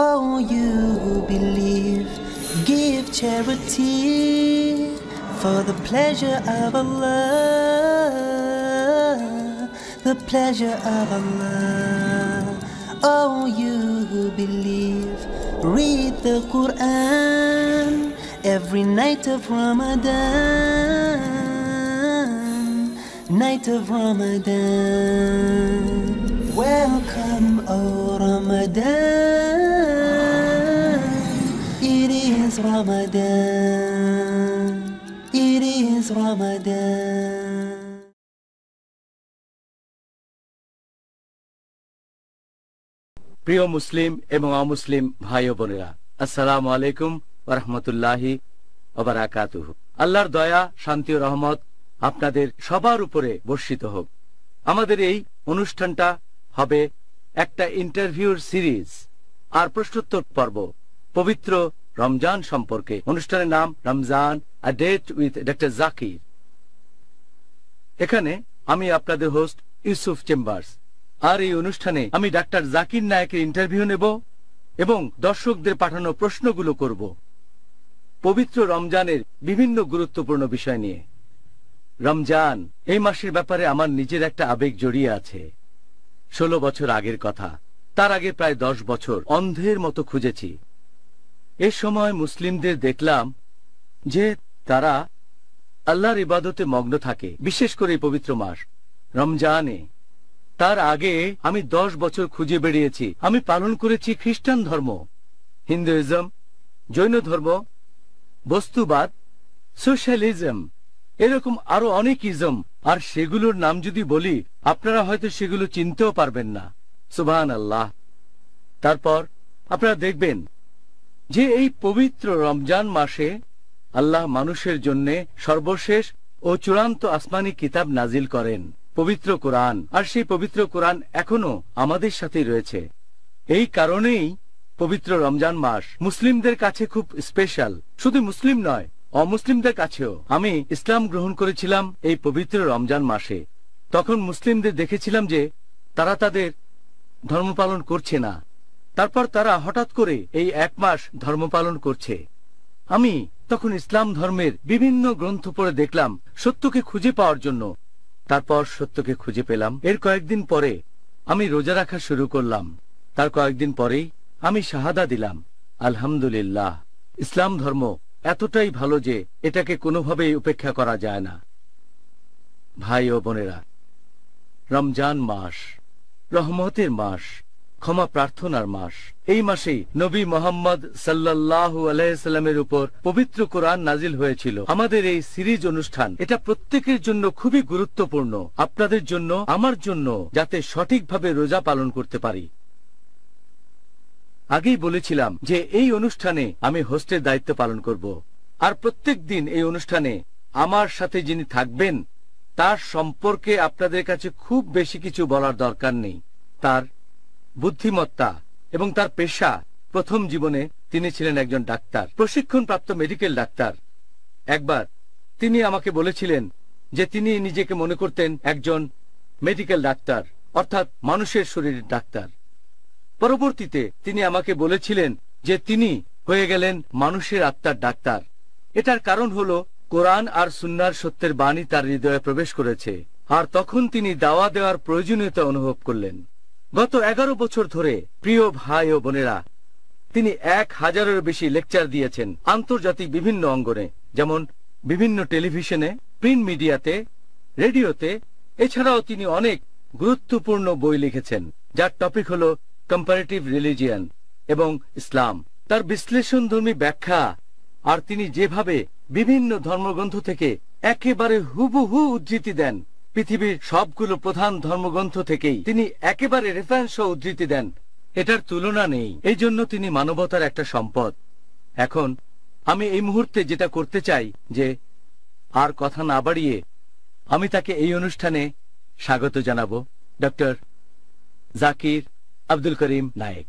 Oh, you who believe, give charity for the pleasure of Allah, the pleasure of Allah. Oh, you who believe, read the Quran every night of Ramadan, night of Ramadan. Welcome, O oh Ramadan. Ramadan. It is Ramadan. প্রিয় মুসলিম এবং অমুসলিম ভাই বোনেরা আসসালাম আলাইকুম রহমতুল্লাহি আল্লাহর দয়া শান্তি ও রহমত আপনাদের সবার উপরে বর্ষিত হোক আমাদের এই অনুষ্ঠানটা হবে একটা ইন্টারভিউর সিরিজ আর প্রশ্নোত্তর পর্ব পবিত্র রমজান সম্পর্কে অনুষ্ঠানের নাম রমজান জাকির এখানে আমি আপনাদের হোস্ট ইউসুফ চেম্বার্স আর এই অনুষ্ঠানে আমি ডাক্তার জাকির নায়কের ইন্টারভিউ নেব এবং দর্শকদের পাঠানো প্রশ্নগুলো করব পবিত্র রমজানের বিভিন্ন গুরুত্বপূর্ণ বিষয় নিয়ে রমজান এই মাসের ব্যাপারে আমার নিজের একটা আবেগ জড়িয়ে আছে ১৬ বছর আগের কথা তার আগে প্রায় দশ বছর অন্ধের মতো খুঁজেছি এ সময় মুসলিমদের দেখলাম যে তারা আল্লাহর ইবাদতে মগ্ন থাকে বিশেষ করে পবিত্র মাস রমজানে তার আগে আমি দশ বছর খুঁজে বেড়িয়েছি আমি পালন করেছি খ্রিস্টান ধর্ম হিন্দুইজম জৈন ধর্ম বস্তুবাদ সোশ্যালিজম এরকম আরো অনেক ইজম আর সেগুলোর নাম যদি বলি আপনারা হয়তো সেগুলো চিনতেও পারবেন না সুবাহ আল্লাহ তারপর আপনারা দেখবেন যে এই পবিত্র রমজান মাসে আল্লাহ মানুষের জন্য সর্বশেষ ও চূড়ান্ত আসমানি কিতাব নাজিল করেন পবিত্র কোরআন আর সেই পবিত্র কোরআন এখনো আমাদের সাথেই রয়েছে এই কারণেই পবিত্র রমজান মাস মুসলিমদের কাছে খুব স্পেশাল শুধু মুসলিম নয় অমুসলিমদের কাছেও আমি ইসলাম গ্রহণ করেছিলাম এই পবিত্র রমজান মাসে তখন মুসলিমদের দেখেছিলাম যে তারা তাদের ধর্ম পালন করছে না তারপর তারা হঠাৎ করে এই এক মাস ধর্ম পালন করছে আমি তখন ইসলাম ধর্মের বিভিন্ন গ্রন্থ পড়ে দেখলাম সত্যকে খুঁজে পাওয়ার জন্য তারপর সত্যকে খুঁজে পেলাম এর কয়েকদিন পরে আমি রোজা রাখা শুরু করলাম তার কয়েকদিন পরেই আমি শাহাদা দিলাম আলহামদুলিল্লাহ ইসলাম ধর্ম এতটাই ভালো যে এটাকে কোনোভাবেই উপেক্ষা করা যায় না ভাই ও বোনেরা রমজান মাস রহমতের মাস ক্ষমা প্রার্থনার মাস এই মাসেই নবী মোহাম্মদ সাল্লাহু আলাইসাল্লামের উপর পবিত্র কোরআন নাজিল হয়েছিল আমাদের এই সিরিজ অনুষ্ঠান এটা প্রত্যেকের জন্য খুবই গুরুত্বপূর্ণ আপনাদের জন্য আমার জন্য যাতে সঠিকভাবে রোজা পালন করতে পারি আগেই বলেছিলাম যে এই অনুষ্ঠানে আমি হোস্টের দায়িত্ব পালন করব আর প্রত্যেক দিন এই অনুষ্ঠানে আমার সাথে যিনি থাকবেন তার সম্পর্কে আপনাদের কাছে খুব বেশি কিছু বলার দরকার নেই তার বুদ্ধিমত্তা এবং তার পেশা প্রথম জীবনে তিনি ছিলেন একজন ডাক্তার প্রশিক্ষণপ্রাপ্ত মেডিকেল ডাক্তার একবার তিনি আমাকে বলেছিলেন যে তিনি নিজেকে মনে করতেন একজন মেডিকেল ডাক্তার অর্থাৎ মানুষের শরীরের ডাক্তার পরবর্তীতে তিনি আমাকে বলেছিলেন যে তিনি হয়ে গেলেন মানুষের আত্মার ডাক্তার এটার কারণ হল কোরআন আর সুন্নার সত্যের বাণী তার হৃদয়ে প্রবেশ করেছে আর তখন তিনি দাওয়া দেওয়ার প্রয়োজনীয়তা অনুভব করলেন গত এগারো বছর ধরে প্রিয় ভাই ও বোনেরা তিনি এক হাজারের বেশি লেকচার দিয়েছেন আন্তর্জাতিক বিভিন্ন অঙ্গনে যেমন বিভিন্ন টেলিভিশনে প্রিন্ট মিডিয়াতে রেডিওতে এছাড়াও তিনি অনেক গুরুত্বপূর্ণ বই লিখেছেন যার টপিক হল কম্পারেটিভ রিলিজিয়ান এবং ইসলাম তার বিশ্লেষণধর্মী ব্যাখ্যা আর তিনি যেভাবে বিভিন্ন ধর্মগ্রন্থ থেকে একেবারে হুবহু উদ্ধৃতি দেন পৃথিবীর সবগুলো প্রধান ধর্মগ্রন্থ থেকেই তিনি একেবারে রেফারেন্স উদ্ধৃতি দেন এটার তুলনা নেই এই জন্য তিনি মানবতার একটা সম্পদ এখন আমি এই মুহূর্তে যেটা করতে চাই যে আর কথা না বাড়িয়ে আমি তাকে এই অনুষ্ঠানে স্বাগত জানাব ডক্টর জাকির আব্দুল করিম নায়েক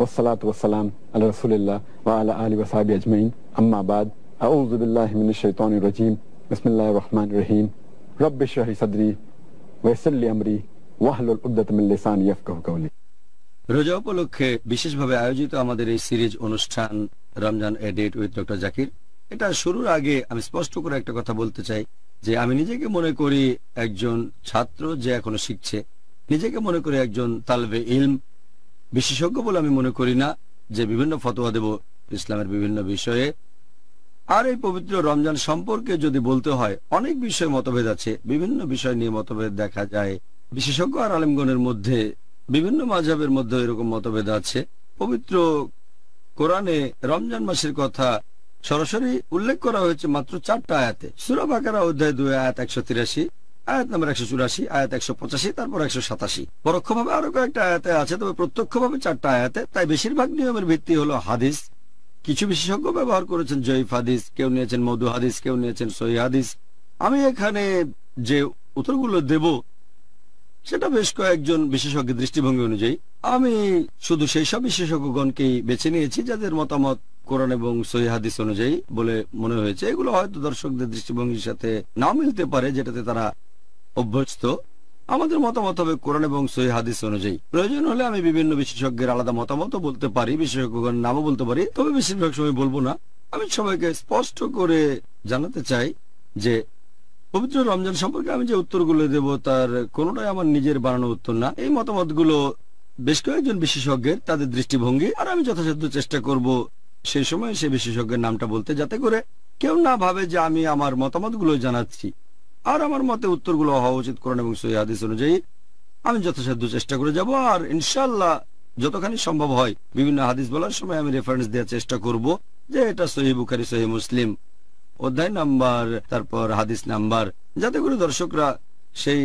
রোজা উপলক্ষে বিশেষভাবে আয়োজিত আমাদের এই সিরিজ অনুষ্ঠান Ramzan a date with doctor Zakir এটা শুরুর আগে আমি স্পষ্ট করে একটা কথা বলতে চাই যে আমি নিজেকে মনে করি একজন ছাত্র যে এখনো শিখছে নিজেকে মনে করি একজন তালবে ইলম বিশেষজ্ঞ বলে আমি মনে করি না যে বিভিন্ন ফতোয়া দেব ইসলামের বিভিন্ন বিষয়ে আর এই পবিত্র রমজান সম্পর্কে যদি বলতে হয় অনেক বিষয়ে মতভেদ আছে বিভিন্ন বিষয় নিয়ে মতভেদ দেখা যায় বিশেষজ্ঞ আর আলিমগণের মধ্যে বিভিন্ন মাঝাবের মধ্যে এরকম মতভেদ আছে পবিত্র কোরআনে রমজান মাসের কথা সরাসরি উল্লেখ করা হয়েছে মাত্র চারটা আয়াতে সুরাবাকারা অধ্যায় দুই আয়াত একশো তিরাশি আয়াত নম্বর একশো চুরাশি আয়াত একশো পঁচাশি তারপর একশো সাতাশি পরোক্ষভাবে আরো কয়েকটা আয়াতে আছে তবে প্রত্যক্ষভাবে চারটা আয়াতে তাই বেশিরভাগ নিয়মের ভিত্তি হলো হাদিস কিছু বিশেষজ্ঞ ব্যবহার করেছেন জয়ীফ হাদিস কেউ নিয়েছেন মধু হাদিস কেউ নিয়েছেন সহি হাদিস আমি এখানে যে উত্তরগুলো দেব সেটা বেশ কয়েকজন বিশেষজ্ঞের দৃষ্টিভঙ্গি অনুযায়ী আমি শুধু সেই সব বিশেষজ্ঞগণকেই বেছে নিয়েছি যাদের মতামত কোরআন এবং সহি হাদিস অনুযায়ী বলে মনে হয়েছে এগুলো হয়তো দর্শকদের দৃষ্টিভঙ্গির সাথে না মিলতে পারে যেটাতে তারা অভ্যস্ত আমাদের মতামত হবে কোরআন এবং সহি হাদিস অনুযায়ী প্রয়োজন হলে আমি বিভিন্ন বিশেষজ্ঞের আলাদা মতামত বলতে পারি বিশেষজ্ঞগণ নামও বলতে পারি তবে বেশিরভাগ সময় বলবো না আমি সবাইকে স্পষ্ট করে জানাতে চাই যে পবিত্র রমজান সম্পর্কে আমি যে উত্তরগুলো দেব তার কোনোটাই আমার নিজের বানানো উত্তর না এই মতামতগুলো বেশ কয়েকজন বিশেষজ্ঞের তাদের দৃষ্টিভঙ্গি আর আমি যথাসাধ্য চেষ্টা করব সেই সময় সে বিশেষজ্ঞের নামটা বলতে যাতে করে কেউ না ভাবে যে আমি আমার মতামতগুলো জানাচ্ছি আর আমার মতে উত্তরগুলো হওয়া উচিত করেন এবং সহি হাদিস অনুযায়ী আমি যথাসাধ্য চেষ্টা করে যাব আর ইনশাল্লাহ যতখানি সম্ভব হয় বিভিন্ন হাদিস বলার সময় আমি রেফারেন্স দেওয়ার চেষ্টা করব যে এটা সহি বুখারি সহি মুসলিম অধ্যায় নাম্বার তারপর হাদিস নাম্বার যাতে করে দর্শকরা সেই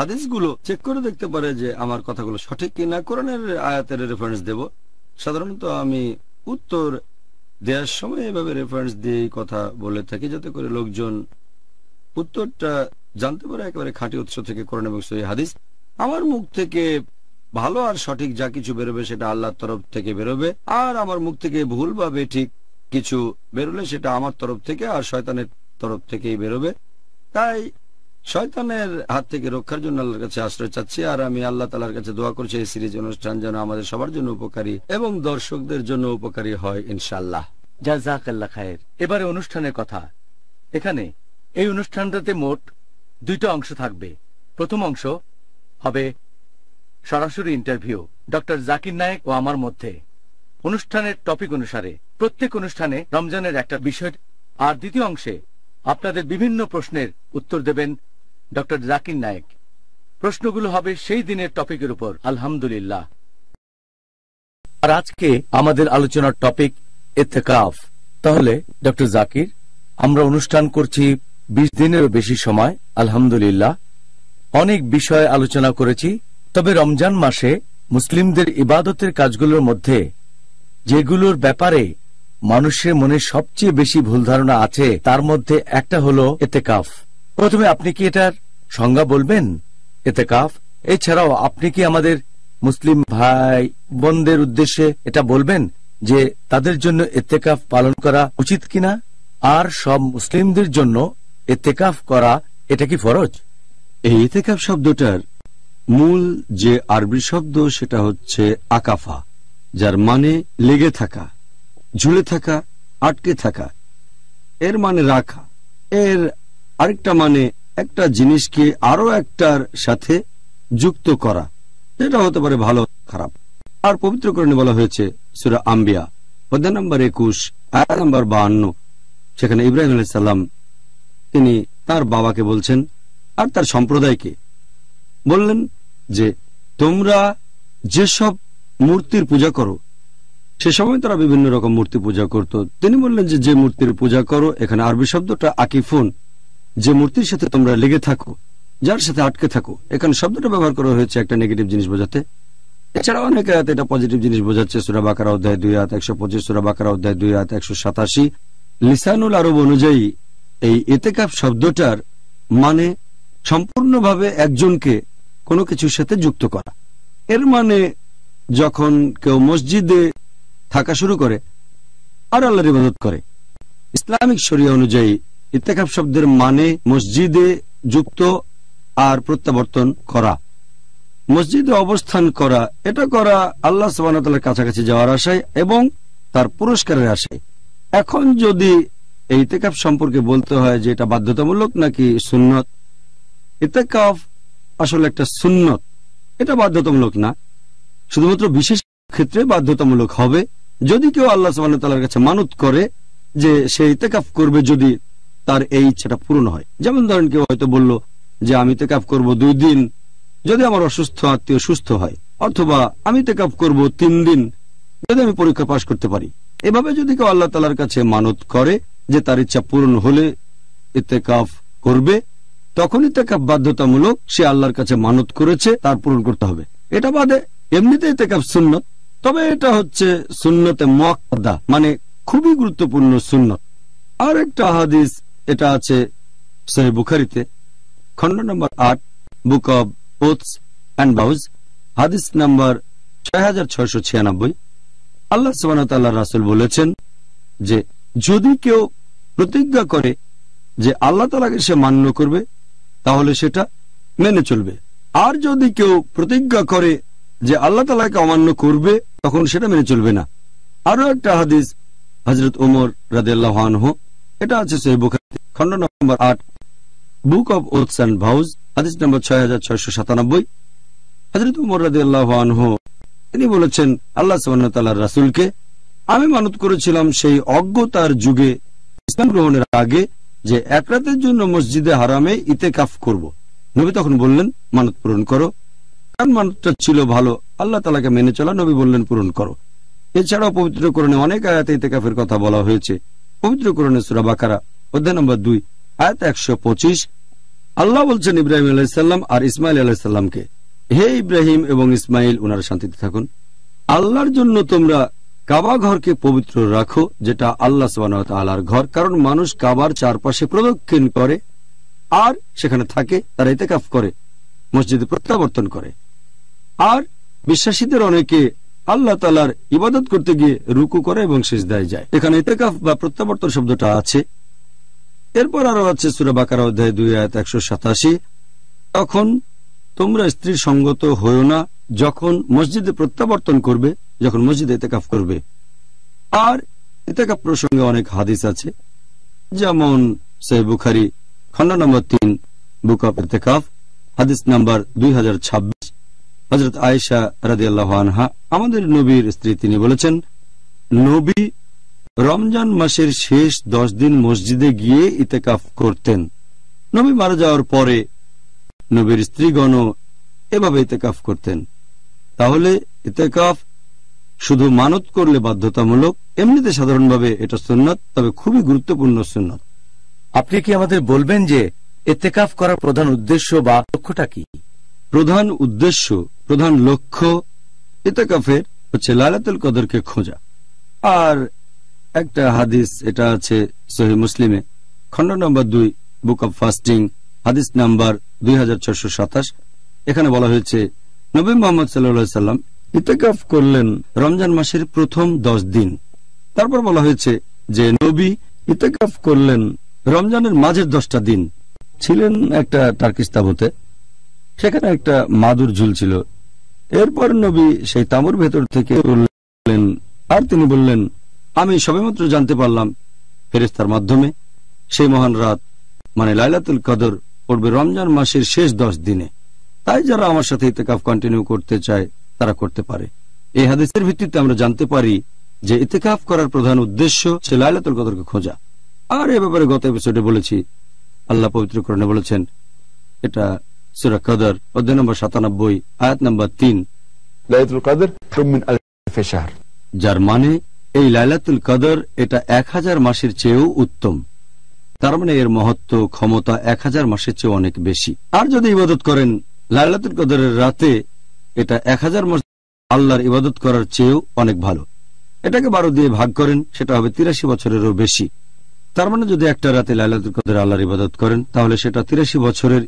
হাদিসগুলো চেক করে দেখতে পারে যে আমার কথাগুলো সঠিক কিনা কোরআনের আয়াতের রেফারেন্স দেব সাধারণত আমি উত্তর দেওয়ার সময় এভাবে রেফারেন্স দিয়ে কথা বলে থাকি যাতে করে লোকজন উত্তরটা জানতে পারে একেবারে খাঁটি উৎস থেকে করেন এবং সহি হাদিস আমার মুখ থেকে ভালো আর সঠিক যা কিছু বেরোবে সেটা আল্লাহর তরফ থেকে বেরোবে আর আমার মুখ থেকে ভুল বা বেঠিক কিছু বেরোলে সেটা আমার তরফ থেকে আর শয়তানের তরফ থেকেই বেরোবে তাই শয়তানের হাত থেকে রক্ষার জন্য আল্লাহর কাছে আশ্রয় চাচ্ছি আর আমি আল্লাহ তালার কাছে দোয়া করছি এই সিরিজ অনুষ্ঠান যেন আমাদের সবার জন্য উপকারী এবং দর্শকদের জন্য উপকারী হয় ইনশাল্লাহ জাজাকাল্লা খায়ের এবারে অনুষ্ঠানের কথা এখানে এই অনুষ্ঠানটাতে মোট দুইটা অংশ থাকবে প্রথম অংশ হবে সরাসরি ইন্টারভিউ ডক্টর জাকির নায়ক ও আমার মধ্যে অনুষ্ঠানের টপিক অনুসারে প্রত্যেক অনুষ্ঠানে রমজানের একটা বিষয় আর দ্বিতীয় অংশে আপনাদের বিভিন্ন প্রশ্নের উত্তর দেবেন ডক্টর জাকির নায়ক প্রশ্নগুলো হবে সেই দিনের টপিকের উপর আলহামদুলিল্লাহ আর আজকে আমাদের আলোচনার টপিক এতেকাফ তাহলে ডক্টর জাকির আমরা অনুষ্ঠান করছি বিশ দিনেরও বেশি সময় আলহামদুলিল্লাহ অনেক বিষয়ে আলোচনা করেছি তবে রমজান মাসে মুসলিমদের ইবাদতের কাজগুলোর মধ্যে যেগুলোর ব্যাপারে মানুষের মনে সবচেয়ে বেশি ভুল ধারণা আছে তার মধ্যে একটা হলো এতেকাফ প্রথমে আপনি কি এটার সংজ্ঞা বলবেন এতেকাফ এছাড়াও আপনি কি আমাদের মুসলিম ভাই বোনদের উদ্দেশ্যে এটা বলবেন যে তাদের জন্য এতেকাফ পালন করা উচিত কিনা আর সব মুসলিমদের জন্য এতেকাফ করা এটা কি ফরজ এই এতেকাফ শব্দটার মূল যে আরবি শব্দ সেটা হচ্ছে আকাফা যার মানে লেগে থাকা ঝুলে থাকা আটকে থাকা এর মানে রাখা এর আরেকটা মানে একটা জিনিসকে আরো একটার সাথে যুক্ত করা এটা হতে পারে ভালো খারাপ আর পবিত্রকরণে বলা হয়েছে সুরা আম্বিয়া পদ্মা নম্বর একুশ আয়া নম্বর বাহান্ন সেখানে ইব্রাহিম আলাইসাল্লাম তিনি তার বাবাকে বলছেন আর তার সম্প্রদায়কে বললেন যে তোমরা যেসব মূর্তির পূজা করো সে সময় তারা বিভিন্ন রকম মূর্তি পূজা করত তিনি বললেন যে যে মূর্তির পূজা করো এখানে আরবি শব্দটা আকিফুন যে মূর্তির সাথে তোমরা লেগে থাকো যার সাথে আটকে থাকো এখানে শব্দটা ব্যবহার করা হয়েছে একটা নেগেটিভ জিনিস বোঝাতে এছাড়া অনেকে রাতে এটা পজিটিভ জিনিস বোঝাচ্ছে সুরা সুরাবাকারা অধ্যায় দুই হাত একশো পঁচিশ সুরা সুরাবাকারা অধ্যায় দুই হাত একশো সাতাশি লিসানুল আরব অনুযায়ী এই এতেকাপ শব্দটার মানে সম্পূর্ণভাবে একজনকে কোনো কিছুর সাথে যুক্ত করা এর মানে যখন কেউ মসজিদে থাকা শুরু করে আর আল্লাহর ইবাদত করে ইসলামিক শরিয়া অনুযায়ী ইত্তেকাব শব্দের মানে মসজিদে যুক্ত আর প্রত্যাবর্তন করা মসজিদে অবস্থান করা এটা করা আল্লাহ সাবানতালার কাছাকাছি যাওয়ার আশায় এবং তার পুরস্কারের আশায় এখন যদি এই ইতেকাফ সম্পর্কে বলতে হয় যে এটা বাধ্যতামূলক নাকি সুন্নত ইতেকাফ আসলে একটা সুন্নত এটা বাধ্যতামূলক না শুধুমাত্র বিশেষ ক্ষেত্রে বাধ্যতামূলক হবে যদি কেউ আল্লাহ সাল্লাহ কাছে মানত করে যে সে ইতেকাফ করবে যদি তার এই ইচ্ছাটা পূরণ হয় যেমন ধরেন কেউ হয়তো বলল যে আমি তেকাফ করব দুই দিন যদি আমার অসুস্থ আত্মীয় সুস্থ হয় অথবা আমি তেকাফ করব তিন দিন যদি আমি পরীক্ষা পাশ করতে পারি এভাবে যদি কেউ আল্লাহ তালার কাছে মানত করে যে তার ইচ্ছা পূরণ হলে কাফ করবে তখন ইত্তেকাফ বাধ্যতামূলক সে আল্লাহর কাছে মানত করেছে তার পূরণ করতে হবে এটা বাদে এমনিতে ইত্তেকাফ সুন্নত তবে এটা হচ্ছে সুন্নতে মকদা মানে খুবই গুরুত্বপূর্ণ সুন্নত আর একটা হাদিস এটা আছে সহি বুখারিতে খন্ড নম্বর আট book of oaths and vows হাদিস নম্বর ছয় হাজার ছয়শ ছিয়ানব্বই আল্লাহ সোহানতাল্লাহ রাসুল বলেছেন যে যদি কেউ প্রতিজ্ঞা করে যে আল্লাহ তালাকে সে মান্য করবে তাহলে সেটা মেনে চলবে আর যদি কেউ প্রতিজ্ঞা করে যে আল্লাহ তালাকে অমান্য করবে তখন সেটা মেনে চলবে না আরো একটা হাদিস হজরত উমর রাদেল্লাহানহ এটা আছে সেই বুখারি খন্ড নম্বর আট book of oaths and vows হাদিস নম্বর ছয় হাজার ছয়শ সাতানব্বই হজরত উমর রাদেল্লাহানহ তিনি বলেছেন আল্লাহ সাবান্নতাল্লাহ রাসুলকে আমি মানত করেছিলাম সেই অজ্ঞতার যুগে ইসলাম গ্রহণের আগে যে এক রাতের জন্য মসজিদে হারামে ইতে কাফ করব। নবী তখন বললেন মানত পূরণ করো কারণ মানতটা ছিল ভালো আল্লাহ তালাকে মেনে চলা নবী বললেন পূরণ করো এছাড়াও পবিত্রকরণে অনেক আয়াতে ইতে কাফের কথা বলা হয়েছে পবিত্রকরণে সুরাবাকারা অধ্যায় নম্বর দুই আয়াত একশো পঁচিশ আল্লাহ বলছেন ইব্রাহিম আলাহিসাল্লাম আর ইসমাইল আলাহিসাল্লামকে হে ইব্রাহিম এবং ইসমাইল ওনারা শান্তিতে থাকুন আল্লাহর জন্য তোমরা কাবা ঘরকে পবিত্র রাখো যেটা আল্লাহ সালার ঘর কারণ মানুষ কাবার চারপাশে প্রদক্ষিণ করে আর সেখানে থাকে তারা ইতেকাফ করে মসজিদে প্রত্যাবর্তন করে আর বিশ্বাসীদের অনেকে আল্লাহ তালার ইবাদত করতে গিয়ে রুকু করে এবং শেষ দেয় যায় এখানে ইতেকাফ বা প্রত্যাবর্তন শব্দটা আছে এরপর আরো আছে সুরাবাকার অধ্যায় দুই আয়াত একশো সাতাশি তখন তোমরা স্ত্রীর সঙ্গত হয়েও না যখন মসজিদে প্রত্যাবর্তন করবে যখন মসজিদে এতেকাফ করবে আর এতেকাফ প্রসঙ্গে অনেক হাদিস আছে যেমন সে বুখারি খন্ড নম্বর তিন বুক অফ এতেকাফ হাদিস নাম্বার দুই হাজার ছাব্বিশ হজরত আয়েশা রাজি আনহা আমাদের নবীর স্ত্রী তিনি বলেছেন নবী রমজান মাসের শেষ দশ দিন মসজিদে গিয়ে ইতেকাফ করতেন নবী মারা যাওয়ার পরে নবীর স্ত্রীগণও এভাবে ইতেকাফ করতেন তাহলে ইতেকাফ শুধু মানত করলে বাধ্যতামূলক এমনিতে সাধারণভাবে এটা সুন্নত তবে খুবই গুরুত্বপূর্ণ সুন্নত আপনি কি আমাদের বলবেন যে এতেকাফ করার প্রধান উদ্দেশ্য বা লক্ষ্যটা কি প্রধান উদ্দেশ্য প্রধান লক্ষ্য ইতেকাফের হচ্ছে লালাতুল কদরকে খোঁজা আর একটা হাদিস এটা আছে সহি মুসলিমে খণ্ড নম্বর দুই বুক অব ফাস্টিং হাদিস নাম্বার দুই এখানে বলা হয়েছে নবী মোহাম্মদ সাল্লা সাল্লাম ইতেকাফ করলেন রমজান মাসের প্রথম দশ দিন তারপর বলা হয়েছে যে নবী ইতেকাফ করলেন রমজানের মাঝের দশটা দিন ছিলেন একটা টার্কিস তাবুতে সেখানে একটা মাদুর ঝুলছিল এরপর নবী সেই তামুর ভেতর থেকে উঠলেন আর তিনি বললেন আমি সবেমাত্র জানতে পারলাম ফেরেস্তার মাধ্যমে সেই মহান রাত মানে লাইলাতুল কদর পড়বে রমজান মাসের শেষ দশ দিনে তাই যারা আমার সাথে ইতেকাফ কন্টিনিউ করতে চায় তারা করতে পারে এই হাদিসের ভিত্তিতে আমরা জানতে পারি যে ইতেকাফ করার প্রধান উদ্দেশ্য সে লাইলাতুল কদরকে খোঁজা আর এ ব্যাপারে গত এপিসোডে বলেছি আল্লাহ পবিত্র করণে বলেছেন এটা সুরা কদর অধ্যায় নম্বর সাতানব্বই আয়াত নম্বর তিন যার মানে এই লাইলাতুল কদর এটা এক হাজার মাসের চেয়েও উত্তম তার মানে এর মহত্ব ক্ষমতা এক হাজার মাসের চেয়ে অনেক বেশি আর যদি ইবাদত করেন লাল্লাতুল কদরের রাতে এটা এক হাজার মাস আল্লাহর ইবাদত করার চেয়েও অনেক ভালো এটাকে বারো দিয়ে ভাগ করেন সেটা হবে তিরাশি বছরেরও বেশি তার মানে যদি একটা রাতে লাল্লাতুল কদর আল্লাহর ইবাদত করেন তাহলে সেটা তিরাশি বছরের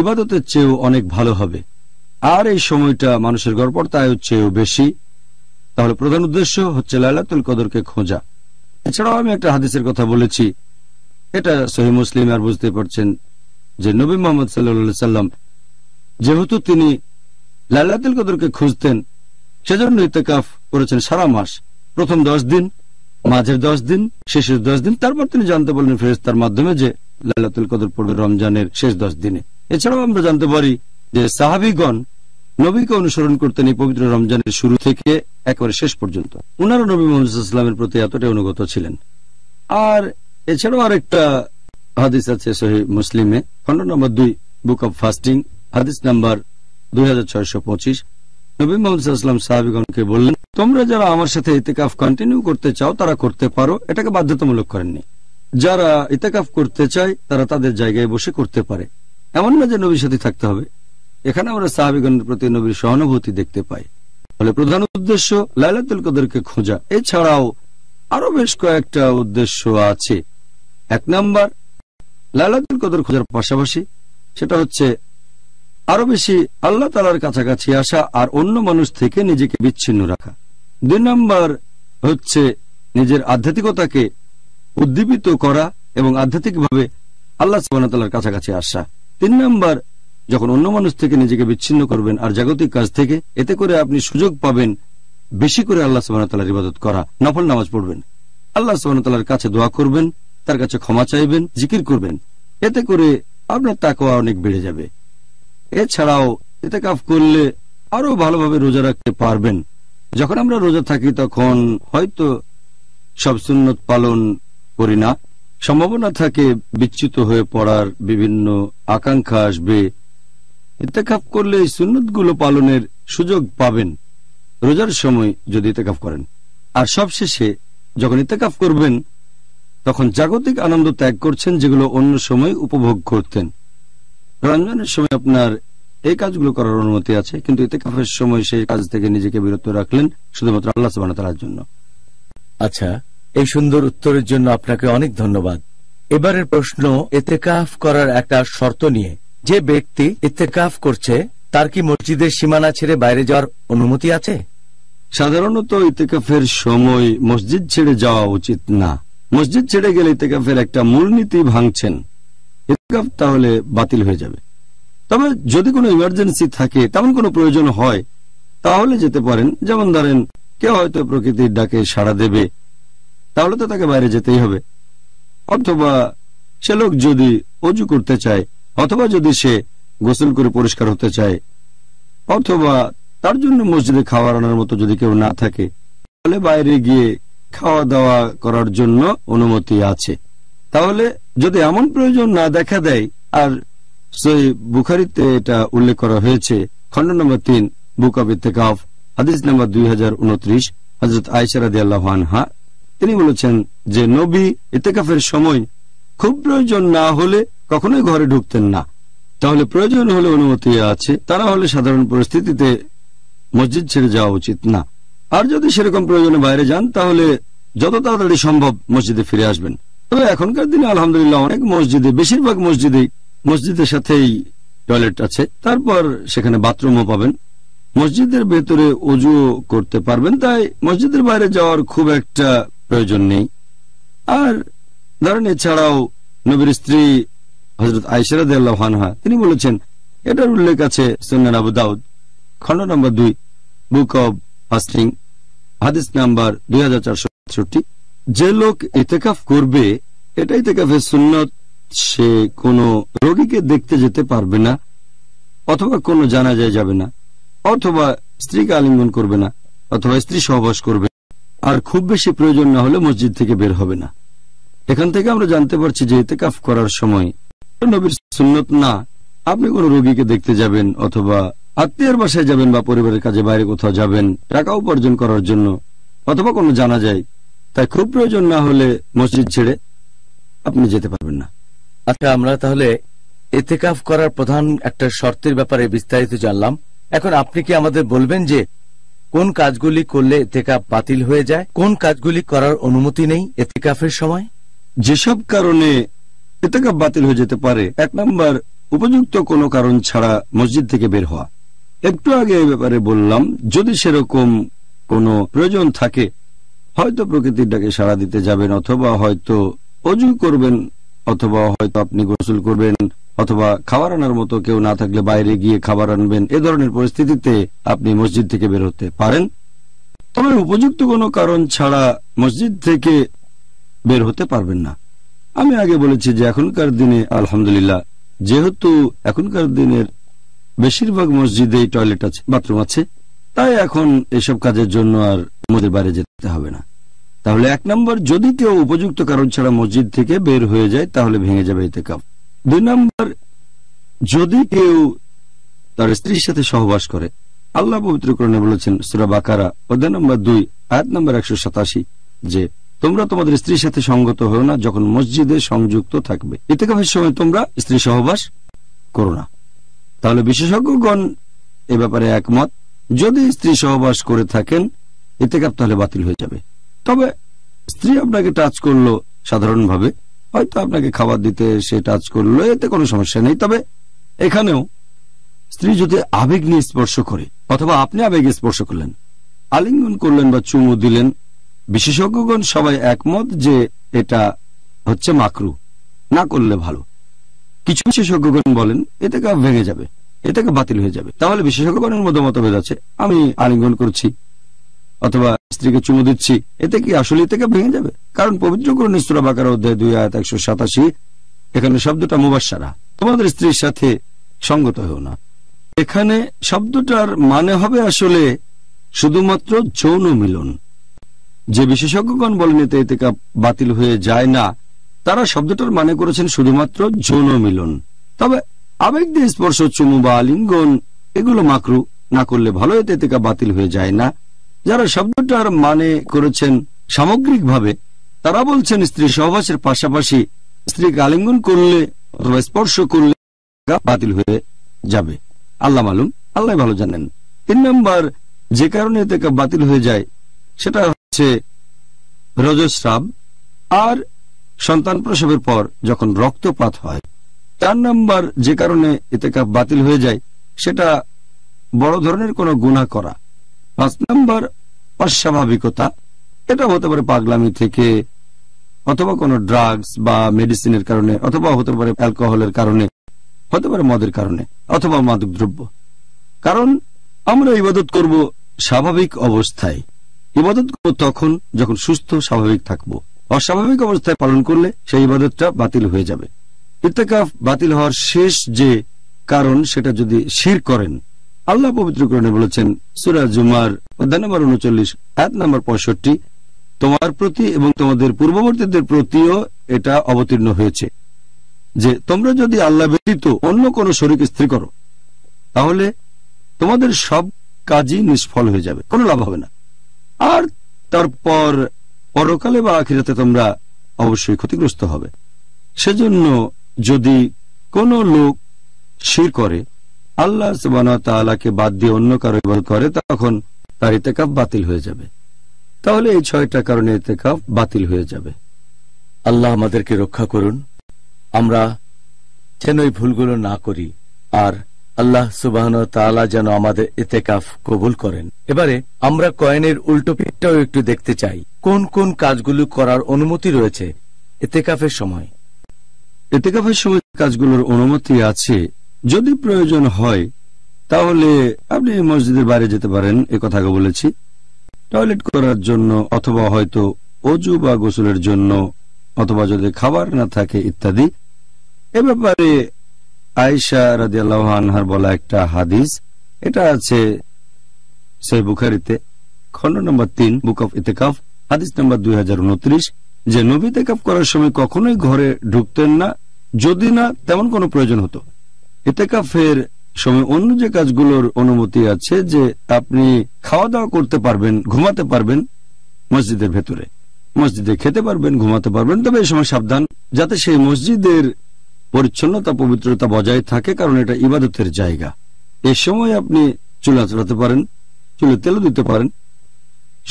ইবাদতের চেয়েও অনেক ভালো হবে আর এই সময়টা মানুষের গড়পড়তা আয়ের চেয়েও বেশি তাহলে প্রধান উদ্দেশ্য হচ্ছে লাল্লাতুল কদরকে খোঁজা এছাড়াও আমি একটা হাদিসের কথা বলেছি এটা সহি মুসলিম আর বুঝতে পারছেন যে নবী মোহাম্মদ সাল্লা সাল্লাম যেহেতু তিনি লাল্লাতুল কদরকে খুঁজতেন সেজন্য ইতেকাফ করেছেন সারা মাস প্রথম দশ দিন মাঝের দশ দিন শেষের দশ দিন তারপর তিনি জানতে পারলেন ফেরেস্তার মাধ্যমে যে লাল্লাতুল কদর পড়বে রমজানের শেষ দশ দিনে এছাড়াও আমরা জানতে পারি যে সাহাবিগণ নবীকে অনুসরণ করতেন এই পবিত্র রমজানের শুরু থেকে একেবারে শেষ পর্যন্ত উনারা নবী মোহাম্মদের প্রতি এতটাই অনুগত ছিলেন আর এছাড়াও আরেকটা হাদিস আছে সহি মুসলিমে খন্ড নম্বর দুই বুক অব ফাস্টিং হাদিস নাম্বার দুই নবী মোহাম্মদাম সাহাবিগণকে বললেন তোমরা যারা আমার সাথে ইতেকাফ কন্টিনিউ করতে চাও তারা করতে পারো এটাকে বাধ্যতামূলক করেননি যারা করতে চায় তারা তাদের জায়গায় বসে করতে পারে এমন না যে নবীর সাথে থাকতে হবে এখানে আমরা সাহাবিগণের প্রতি নবীর সহানুভূতি দেখতে পাই ফলে প্রধান উদ্দেশ্য লাইলাতুল কদরকে খোঁজা এছাড়াও আরো বেশ কয়েকটা উদ্দেশ্য আছে এক নম্বর লাইলাতুল কদর খোঁজার পাশাপাশি সেটা হচ্ছে আরো বেশি আল্লাহ তালার কাছাকাছি আসা আর অন্য মানুষ থেকে নিজেকে বিচ্ছিন্ন রাখা দুই নম্বর হচ্ছে নিজের আধ্যাত্মিকতাকে উদ্দীপিত করা এবং আধ্যাত্মিকভাবে আল্লাহ সুবাহতাল্লার কাছাকাছি আসা তিন নম্বর যখন অন্য মানুষ থেকে নিজেকে বিচ্ছিন্ন করবেন আর জাগতিক কাজ থেকে এতে করে আপনি সুযোগ পাবেন বেশি করে আল্লাহ সাবান তালার ইবাদত করা নফল নামাজ পড়বেন আল্লাহ সাবান তালার কাছে দোয়া করবেন তার কাছে ক্ষমা চাইবেন জিকির করবেন এতে করে আপনার তাকওয়া অনেক বেড়ে যাবে এছাড়াও এতে কাফ করলে আরো ভালোভাবে রোজা রাখতে পারবেন যখন আমরা রোজা থাকি তখন হয়তো সব সুন্নত পালন করি না সম্ভাবনা থাকে বিচ্যুত হয়ে পড়ার বিভিন্ন আকাঙ্ক্ষা আসবে ইত্তেকাফ করলে এই সুন্নতগুলো পালনের সুযোগ পাবেন রোজার সময় যদি ইত্তেকাফ করেন আর সবশেষে যখন ইত্তেকাফ করবেন তখন জাগতিক আনন্দ ত্যাগ করছেন যেগুলো অন্য সময় উপভোগ করতেন রমজানের সময় আপনার এই কাজগুলো করার অনুমতি আছে কিন্তু এতে কাফের সময় সেই কাজ থেকে নিজেকে বিরত রাখলেন শুধুমাত্র আল্লাহ সাবানার জন্য আচ্ছা এই সুন্দর উত্তরের জন্য আপনাকে অনেক ধন্যবাদ এবারের প্রশ্ন এতেকাফ করার একটা শর্ত নিয়ে যে ব্যক্তি এতেকাফ করছে তার কি মসজিদের সীমানা ছেড়ে বাইরে যাওয়ার অনুমতি আছে সাধারণত ইতেকাফের সময় মসজিদ ছেড়ে যাওয়া উচিত না মসজিদ ছেড়ে গেলে ইতেকাফের একটা মূলনীতি ভাঙছেন ইতেকাফ তাহলে বাতিল হয়ে যাবে তবে যদি কোনো ইমার্জেন্সি থাকে তেমন কোনো প্রয়োজন হয় তাহলে যেতে পারেন যেমন ধরেন কেউ হয়তো প্রকৃতির ডাকে সাড়া দেবে তাহলে তো তাকে বাইরে যেতেই হবে অথবা সে লোক যদি অজু করতে চায় অথবা যদি সে গোসল করে পরিষ্কার হতে চায় অথবা তার জন্য মসজিদে খাওয়ার আনার মতো যদি কেউ না থাকে তাহলে বাইরে গিয়ে খাওয়া দাওয়া করার জন্য অনুমতি আছে তাহলে যদি এমন প্রয়োজন না দেখা দেয় আর সেই বুখারিতে এটা উল্লেখ করা হয়েছে খন্ড নম্বর তিন বুক অব ইতেকাফ হাদিস নম্বর দুই হাজার উনত্রিশ হজরত আয়সারাদি আল্লাহ আনহা তিনি বলেছেন যে নবী ইতেকাফের সময় খুব প্রয়োজন না হলে কখনোই ঘরে ঢুকতেন না তাহলে প্রয়োজন হলে অনুমতি আছে তারা হলে সাধারণ পরিস্থিতিতে মসজিদ ছেড়ে যাওয়া উচিত না আর যদি সেরকম প্রয়োজনে বাইরে যান তাহলে যত তাড়াতাড়ি সম্ভব মসজিদে ফিরে আসবেন তবে এখনকার দিনে আলহামদুলিল্লাহ অনেক মসজিদে বেশিরভাগ মসজিদে মসজিদের সাথেই টয়লেট আছে তারপর সেখানে বাথরুমও পাবেন মসজিদের ভেতরে উজু করতে পারবেন তাই মসজিদের বাইরে যাওয়ার খুব একটা প্রয়োজন নেই আর ধরেন এছাড়াও নবীর স্ত্রী হজরত আইসারাদ আনহা তিনি বলেছেন এটার উল্লেখ আছে সন্ন্যান আবু দাউদ খন্ড নম্বর দুই বুক অব ফাস্টিং হাদিস নাম্বার দুই যে লোক ইতেকাফ করবে এটা ইতেকাফের সুন্নত সে কোনো রোগীকে দেখতে যেতে পারবে না অথবা কোনো জানা যায় যাবে না অথবা স্ত্রীকে আলিঙ্গন করবে না অথবা স্ত্রী সহবাস করবে আর খুব বেশি প্রয়োজন না হলে মসজিদ থেকে বের হবে না এখান থেকে আমরা জানতে পারছি যে ইতেকাফ করার সময় নবীর সুন্নত না আপনি কোনো রোগীকে দেখতে যাবেন অথবা আত্মীয়ের বাসায় যাবেন বা পরিবারের কাজে বাইরে কোথাও যাবেন টাকা উপার্জন করার জন্য অথবা কোনো জানা যায় তাই খুব প্রয়োজন না হলে মসজিদ ছেড়ে আপনি যেতে পারবেন না আচ্ছা আমরা তাহলে এতেকাফ করার প্রধান একটা শর্তের ব্যাপারে বিস্তারিত জানলাম এখন আপনি কি আমাদের বলবেন যে কোন কাজগুলি করলে এতেকাফ বাতিল হয়ে যায় কোন কাজগুলি করার অনুমতি নেই এতেকাফের সময় যেসব কারণে এতেকাফ বাতিল হয়ে যেতে পারে এক নম্বর উপযুক্ত কোনো কারণ ছাড়া মসজিদ থেকে বের হওয়া একটু আগে এই ব্যাপারে বললাম যদি সেরকম কোনো প্রয়োজন থাকে হয়তো প্রকৃতির ডাকে সাড়া দিতে যাবেন অথবা হয়তো অজু করবেন অথবা হয়তো আপনি গোসল করবেন অথবা খাবার আনার মতো কেউ না থাকলে বাইরে গিয়ে খাবার আনবেন এ ধরনের পরিস্থিতিতে আপনি মসজিদ থেকে বের হতে পারেন তবে উপযুক্ত কোনো কারণ ছাড়া মসজিদ থেকে বের হতে পারবেন না আমি আগে বলেছি যে এখনকার দিনে আলহামদুলিল্লাহ যেহেতু এখনকার দিনের বেশিরভাগ মসজিদেই টয়লেট আছে বাথরুম আছে তাই এখন এসব কাজের জন্য আর মোদের বাইরে যেতে হবে না তাহলে এক নম্বর যদি কেউ উপযুক্ত কারণ ছাড়া মসজিদ থেকে বের হয়ে যায় তাহলে ভেঙে যাবে এতে কাপ দুই নম্বর যদি কেউ তার স্ত্রীর সাথে সহবাস করে আল্লাহ পবিত্রকরণে বলেছেন সুরা বাকারা অধ্যায় নম্বর দুই আয়াত নম্বর একশো সাতাশি যে তোমরা তোমাদের স্ত্রীর সাথে সঙ্গত হও না যখন মসজিদে সংযুক্ত থাকবে এতে কাপের সময় তোমরা স্ত্রী সহবাস করো না তাহলে বিশেষজ্ঞগণ এ ব্যাপারে একমত যদি স্ত্রী সহবাস করে থাকেন এতে কাপ তাহলে বাতিল হয়ে যাবে তবে স্ত্রী আপনাকে টাচ করলো সাধারণভাবে হয়তো আপনাকে খাবার দিতে সে টাচ করলো এতে কোনো সমস্যা নেই তবে এখানেও স্ত্রী যদি আবেগ নিয়ে স্পর্শ করে অথবা আপনি আবেগ স্পর্শ করলেন আলিঙ্গন করলেন বা চুমু দিলেন বিশেষজ্ঞগণ সবাই একমত যে এটা হচ্ছে মাকরু না করলে ভালো কিছু বিশেষজ্ঞগণ বলেন এতে কাপ ভেঙে যাবে এতে কাপ বাতিল হয়ে যাবে তাহলে বিশেষজ্ঞগণের মধ্যে মতভেদ আছে আমি আলিঙ্গন করছি অথবা স্ত্রীকে চুমু দিচ্ছি এতে কি আসলে এতে ভেঙে যাবে কারণ পবিত্র করুন নিস্তুরা বাকার অধ্যায় দুই আয়াত একশো সাতাশি এখানে শব্দটা মুবাসারা তোমাদের স্ত্রীর সাথে সঙ্গত হও না এখানে শব্দটার মানে হবে আসলে শুধুমাত্র যৌন মিলন যে বিশেষজ্ঞগণ বলেন এতে এতে বাতিল হয়ে যায় না তারা শব্দটার মানে করেছেন শুধুমাত্র যৌন মিলন তবে আবেগ দিয়ে স্পর্শ চুমু বা আলিঙ্গন এগুলো মাকরু না করলে ভালো এতে থেকে বাতিল হয়ে যায় না যারা শব্দটার মানে করেছেন সামগ্রিকভাবে তারা বলছেন স্ত্রী সহবাসের পাশাপাশি স্ত্রীকে আলিঙ্গন করলে অথবা স্পর্শ করলে বাতিল হয়ে যাবে আল্লাহ মালুম আল্লাহ ভালো জানেন তিন নম্বর যে কারণে এতে বাতিল হয়ে যায় সেটা হচ্ছে রজস্রাব আর সন্তান প্রসবের পর যখন রক্তপাত হয় চার নম্বর যে কারণে এতেকাপ বাতিল হয়ে যায় সেটা বড় ধরনের কোনো গুণা করা পাঁচ নম্বর অস্বাভাবিকতা এটা হতে পারে পাগলামি থেকে অথবা কোনো ড্রাগস বা মেডিসিনের কারণে অথবা হতে পারে অ্যালকোহলের কারণে হতে পারে মদের কারণে অথবা মাদক দ্রব্য কারণ আমরা ইবাদত করব স্বাভাবিক অবস্থায় ইবাদত করব তখন যখন সুস্থ স্বাভাবিক থাকবো অস্বাভাবিক অবস্থায় পালন করলে সেই ইবাদতটা বাতিল হয়ে যাবে ইত্তেকাফ বাতিল হওয়ার শেষ যে কারণ সেটা যদি শির করেন আল্লাহ পবিত্রকরণে বলেছেন সুরা জুমার অধ্যায় নম্বর উনচল্লিশ এক নম্বর পঁয়ষট্টি তোমার প্রতি এবং তোমাদের পূর্ববর্তীদের প্রতিও এটা অবতীর্ণ হয়েছে যে তোমরা যদি আল্লাহ ব্যতীত অন্য কোন শরিক স্ত্রী করো তাহলে তোমাদের সব কাজই নিষ্ফল হয়ে যাবে কোনো লাভ হবে না আর তারপর পরকালে বা আখিরাতে তোমরা অবশ্যই ক্ষতিগ্রস্ত হবে সেজন্য যদি কোনো লোক শির করে আল্লাহ সুবানকে বাদ দিয়ে অন্য কারো করে তখন তার ইতেকাফ বাতিল হয়ে যাবে তাহলে এই ছয়টা কারণে ইতেকাফ বাতিল হয়ে যাবে আল্লাহ আমাদেরকে রক্ষা করুন আমরা যেন এই ভুলগুলো না করি আর আল্লাহ সুবাহন তালা যেন আমাদের এতেকাফ কবুল করেন এবারে আমরা কয়েনের উল্টো পিঠটাও একটু দেখতে চাই কোন কোন কাজগুলো করার অনুমতি রয়েছে এতেকাফের সময় এতেকাফের সময় কাজগুলোর অনুমতি আছে যদি প্রয়োজন হয় তাহলে আপনি মসজিদের বাইরে যেতে পারেন এ কথা বলেছি টয়লেট করার জন্য অথবা হয়তো অজু বা গোসলের জন্য অথবা যদি খাবার না থাকে ইত্যাদি এ ব্যাপারে আয়সা রাজিয়াল্লাহ আনহার বলা একটা হাদিস এটা আছে সে বুখারিতে খন্ড নম্বর তিন বুক অফ ইতেকাফ হাদিস নম্বর দুই যে নবী তেকাব করার সময় কখনোই ঘরে ঢুকতেন না যদি না তেমন কোনো প্রয়োজন হতো এতেকাফের সময় অন্য যে কাজগুলোর অনুমতি আছে যে আপনি খাওয়া দাওয়া করতে পারবেন ঘুমাতে পারবেন মসজিদের ভেতরে মসজিদে খেতে পারবেন ঘুমাতে পারবেন তবে এই সময় সাবধান যাতে সেই মসজিদের পরিচ্ছন্নতা পবিত্রতা বজায় থাকে কারণ এটা ইবাদতের জায়গা এ সময় আপনি চুলা চড়াতে পারেন চুলে তেলও দিতে পারেন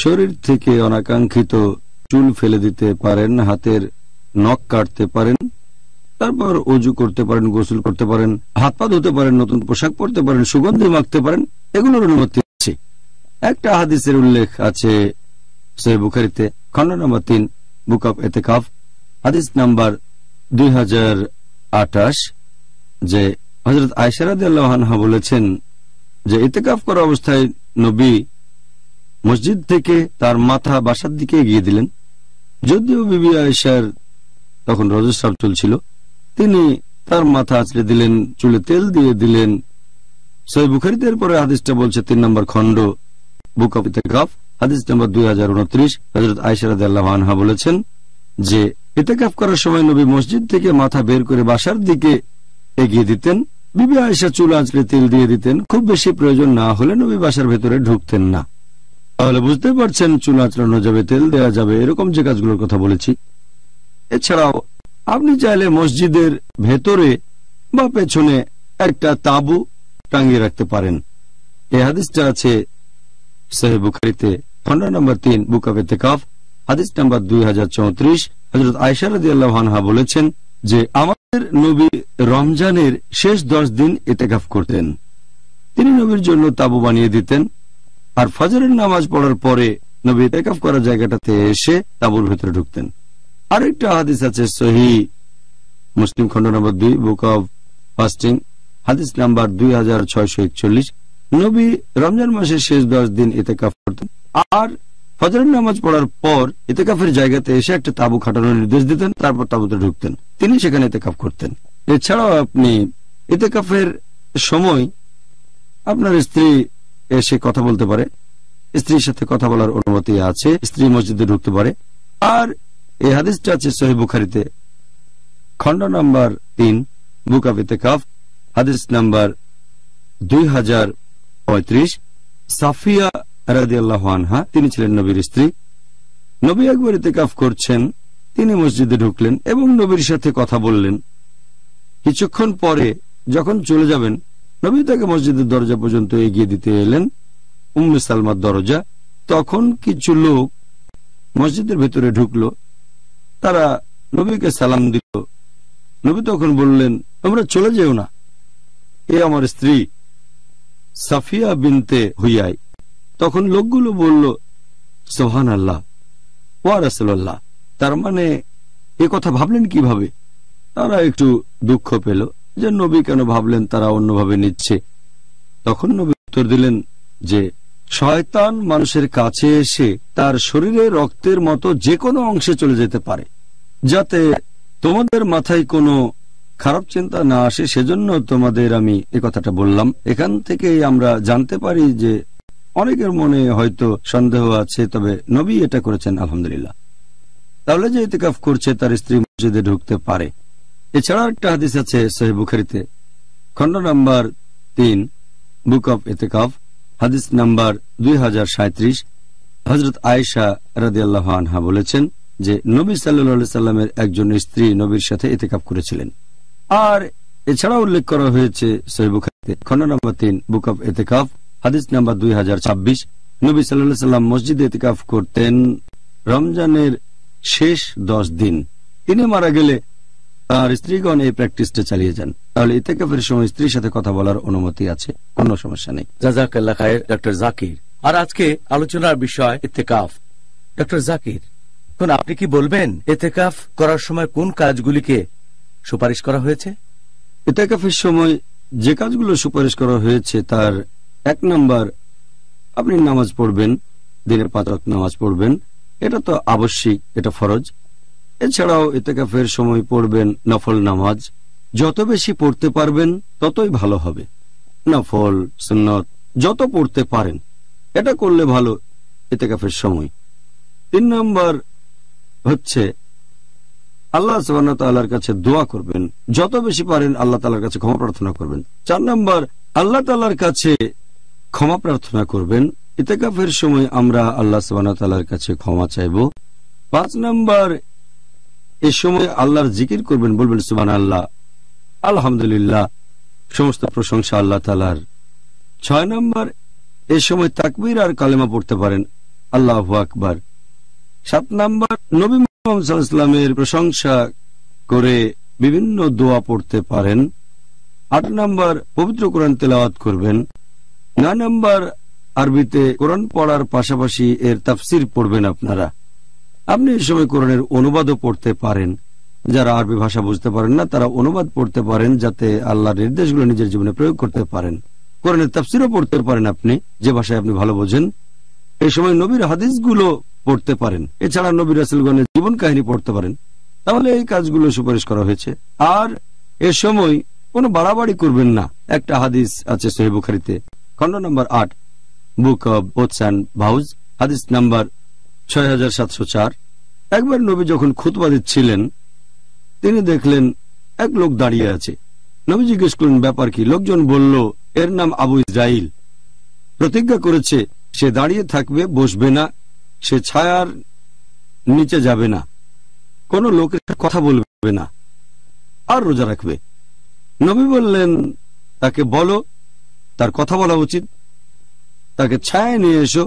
শরীর থেকে অনাকাঙ্ক্ষিত চুল ফেলে দিতে পারেন হাতের নখ কাটতে পারেন তারপর অজু করতে পারেন গোসল করতে পারেন হাত পা ধুতে পারেন নতুন পোশাক পরতে পারেন সুগন্ধি মাখতে পারেন এগুলোর অনুমতি আছে একটা হাদিসের উল্লেখ আছে সে বুখারিতে খন্ড নম্বর তিন বুক অফ এতে এতেকাফ হাদিস নাম্বার দুই হাজার আঠাশ যে হজরত আয়সারাদ আল্লাহানহা বলেছেন যে ইতেকাফ করা অবস্থায় নবী মসজিদ থেকে তার মাথা বাসার দিকে এগিয়ে দিলেন যদিও বিবি আয়েশার তখন রজস্রাব চলছিল তিনি তার মাথা আঁচড়ে দিলেন চুলে তেল দিয়ে দিলেন সই বুখারিদের পরে হাদিসটা বলছে তিন নম্বর খণ্ড বুক অফ ইতেকাফ হাদিস নম্বর দুই হাজার উনত্রিশ হজরত আয়সারাদ আনহা বলেছেন যে ইতেকাফ করার সময় নবী মসজিদ থেকে মাথা বের করে বাসার দিকে এগিয়ে দিতেন বিবি আয়েশা চুল আঁচড়ে তেল দিয়ে দিতেন খুব বেশি প্রয়োজন না হলে নবী বাসার ভেতরে ঢুকতেন না তাহলে বুঝতে পারছেন চুলা চড়ানো যাবে তেল দেয়া যাবে এরকম যে কাজগুলোর কথা বলেছি এছাড়াও আপনি চাইলে মসজিদের ভেতরে বা পেছনে একটা তাবু টাঙিয়ে রাখতে পারেন এ হাদিসটা আছে সাহেবুখারিতে খন্ড নম্বর তিন বুক অফ কাফ হাদিস নম্বর দুই হাজার চৌত্রিশ হজরত আয়সারদি আল্লাহানহা বলেছেন যে আমাদের নবী রমজানের শেষ দশ দিন এতেকাফ করতেন তিনি নবীর জন্য তাবু বানিয়ে দিতেন আর ফজরের নামাজ পড়ার পরে নবী তেকাফ করার জায়গাটাতে এসে তাঁবুর ভেতরে ঢুকতেন আরেকটা হাদিস আছে সহি মুসলিম খন্ড নম্বর দুই বুক অব ফাস্টিং হাদিস নাম্বার দুই নবী রমজান মাসের শেষ দশ দিন ইতেকাফ করতেন আর ফজরের নামাজ পড়ার পর ইতেকাফের জায়গাতে এসে একটা তাবু খাটানোর নির্দেশ দিতেন তারপর তাবুতে ঢুকতেন তিনি সেখানে ইতেকাফ করতেন এছাড়াও আপনি ইতেকাফের সময় আপনার স্ত্রী এসে কথা বলতে পারে স্ত্রীর সাথে কথা বলার অনুমতি আছে স্ত্রী মসজিদে ঢুকতে পারে আর এই হাদিসটা আছে সহি বুখারিতে খন্ড নাম্বার তিন বুক কাফ হাদিস নাম্বার দুই হাজার পঁয়ত্রিশ সাফিয়া রাদিয়াল্লাহ আনহা তিনি ছিলেন নবীর স্ত্রী নবী একবার কাফ করছেন তিনি মসজিদে ঢুকলেন এবং নবীর সাথে কথা বললেন কিছুক্ষণ পরে যখন চলে যাবেন নবী তাকে মসজিদের দরজা পর্যন্ত এগিয়ে দিতে এলেন উম্মে সালমার দরজা তখন কিছু লোক মসজিদের ভেতরে ঢুকলো তারা নবীকে সালাম দিল নবী তখন বললেন তোমরা চলে যেও না এ আমার স্ত্রী সাফিয়া বিনতে হইয়াই তখন লোকগুলো বলল সোহান আল্লাহ ওয়া রাসুল্লাহ তার মানে এ কথা ভাবলেন কিভাবে তারা একটু দুঃখ পেল যে নবী কেন ভাবলেন তারা অন্যভাবে নিচ্ছে তখন নবী উত্তর দিলেন যে শয়তান মানুষের কাছে এসে তার শরীরে রক্তের মতো যে কোনো অংশে চলে যেতে পারে যাতে তোমাদের মাথায় কোনো খারাপ চিন্তা না আসে সেজন্য তোমাদের আমি এ কথাটা বললাম এখান থেকে আমরা জানতে পারি যে অনেকের মনে হয়তো সন্দেহ আছে তবে নবী এটা করেছেন আলহামদুলিল্লাহ তাহলে যে ইতিকাফ করছে তার স্ত্রী মসজিদে ঢুকতে পারে এছাড়া একটা হাদিস আছে সহি বুখারিতে খন্ড নম্বর তিন বুক অব এতেকাফ হাদিস নম্বর দুই হাজার সাঁত্রিশ হজরত আয়েশা রাদিয়াল্লাহ আনহা বলেছেন যে নবী সাল্লা সাল্লামের একজন স্ত্রী নবীর সাথে এতেকাপ করেছিলেন আর এছাড়া উল্লেখ করা হয়েছে সহিবুখারিতে খণ্ড নম্বর তিন বুক অব এতেকাফ হাদিস নম্বর দুই হাজার ছাব্বিশ নবী সাল্লাহ সাল্লাম মসজিদে এতেকাফ করতেন রমজানের শেষ দশ দিন তিনি মারা গেলে আর স্ত্রীগণ এই প্র্যাকটিসটা চালিয়ে যান তাহলে এতে ইতেকাফের সময় স্ত্রীর সাথে কথা বলার অনুমতি আছে কোনো সমস্যা নেই জাজাকাল্লা খায়ের ডক্টর জাকির আর আজকে আলোচনার বিষয় ইতেকাফ ডক্টর জাকির এখন আপনি কি বলবেন এতেকাফ করার সময় কোন কাজগুলিকে সুপারিশ করা হয়েছে এতেকাফের সময় যে কাজগুলো সুপারিশ করা হয়েছে তার এক নম্বর আপনি নামাজ পড়বেন দিনের পাঁচ নামাজ পড়বেন এটা তো আবশ্যিক এটা ফরজ এছাড়াও এতে কাফের সময় পড়বেন নফল নামাজ যত বেশি পড়তে পারবেন ততই ভালো হবে নফল সুন্নত যত পড়তে পারেন এটা করলে ভালো এতে কাফের সময় তিন নম্বর হচ্ছে আল্লাহ সুবাহর কাছে দোয়া করবেন যত বেশি পারেন আল্লাহ তাল্লার কাছে ক্ষমা প্রার্থনা করবেন চার নম্বর আল্লাহ তাল্লার কাছে ক্ষমা প্রার্থনা করবেন ইতেকাফের সময় আমরা আল্লাহ সুবাহ কাছে ক্ষমা চাইব পাঁচ নম্বর এ সময় আল্লাহর জিকির করবেন বলবেন সুবান আল্লাহ আলহামদুলিল্লাহ সমস্ত প্রশংসা আল্লাহ তালার ছয় নম্বর এ সময় তাকবির আর কালেমা পড়তে পারেন আল্লাহ আকবার সাত নম্বর নবী মোহাম্মদের প্রশংসা করে বিভিন্ন দোয়া পড়তে পারেন আট নম্বর পবিত্র কোরআন তেলাওয়াত করবেন নয় নম্বর আরবিতে কোরআন পড়ার পাশাপাশি এর তাফসির পড়বেন আপনারা আপনি এই সময় কোরআনের অনুবাদও পড়তে পারেন যারা আরবি ভাষা বুঝতে পারেন না তারা অনুবাদ পড়তে পারেন যাতে আল্লাহর নির্দেশগুলো নিজের জীবনে প্রয়োগ করতে পারেন কোরআনের তাফসিরও পড়তে পারেন আপনি যে ভাষায় আপনি ভালো বোঝেন এই সময় নবীর হাদিসগুলো পড়তে পারেন এছাড়া নবীর রাসুলগণের জীবন কাহিনী পড়তে পারেন তাহলে এই কাজগুলো সুপারিশ করা হয়েছে আর এ সময় কোনো বাড়াবাড়ি করবেন না একটা হাদিস আছে সোহেবুখারিতে খণ্ড নম্বর আট বুক অব ওৎসান ভাউজ হাদিস নাম্বার ছয় একবার নবী যখন খুতবা দিচ্ছিলেন তিনি দেখলেন এক লোক দাঁড়িয়ে আছে নবী জিজ্ঞেস করলেন ব্যাপার কি লোকজন বলল এর নাম আবু ইসরাইল প্রতিজ্ঞা করেছে সে দাঁড়িয়ে থাকবে বসবে না সে ছায়ার নিচে যাবে না কোনো লোকের কথা বলবে না আর রোজা রাখবে নবী বললেন তাকে বলো তার কথা বলা উচিত তাকে ছায় নিয়ে এসো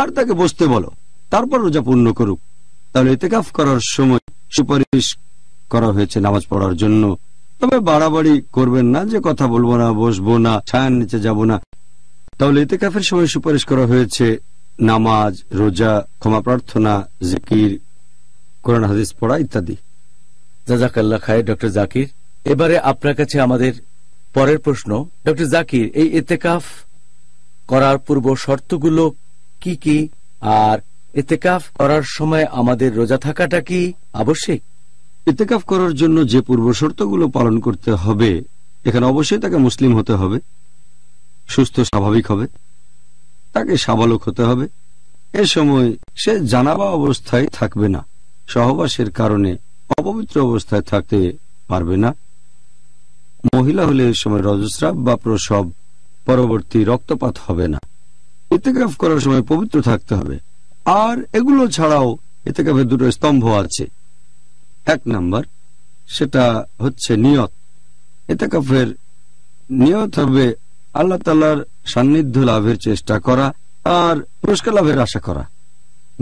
আর তাকে বসতে বলো তারপর রোজা পূর্ণ করুক তাহলে এতেকাফ করার সময় সুপারিশ করা হয়েছে নামাজ পড়ার জন্য তবে বাড়াবাড়ি করবেন না যে কথা বলবো না বসবো না ছায়ার নিচে যাব না তাহলে এতেকাফের সময় সুপারিশ করা হয়েছে নামাজ রোজা ক্ষমা প্রার্থনা জিকির কোরআন হাদিস পড়া ইত্যাদি জাজাকাল্লা খায় ডক্টর জাকির এবারে আপনার কাছে আমাদের পরের প্রশ্ন ডক্টর জাকির এই এতেকাফ করার পূর্ব শর্তগুলো কি কি আর ইতেকাফ করার সময় আমাদের রোজা থাকাটা কি আবশ্যিক ইতেকাফ করার জন্য যে পূর্ব শর্তগুলো পালন করতে হবে এখানে অবশ্যই তাকে মুসলিম হতে হবে সুস্থ স্বাভাবিক হবে তাকে সাবালক হতে হবে এ সময় সে জানাবা অবস্থায় থাকবে না সহবাসের কারণে অপবিত্র অবস্থায় থাকতে পারবে না মহিলা হলে এ সময় রজস্রাব বা প্রসব পরবর্তী রক্তপাত হবে না এতেকাফ করার সময় পবিত্র থাকতে হবে আর এগুলো ছাড়াও এতেকাফের দুটো স্তম্ভ আছে এক নাম্বার সেটা হচ্ছে নিয়ত এতেকাফের নিয়ত হবে আল্লাহ তালার সান্নিধ্য লাভের চেষ্টা করা আর পুরস্কার লাভের আশা করা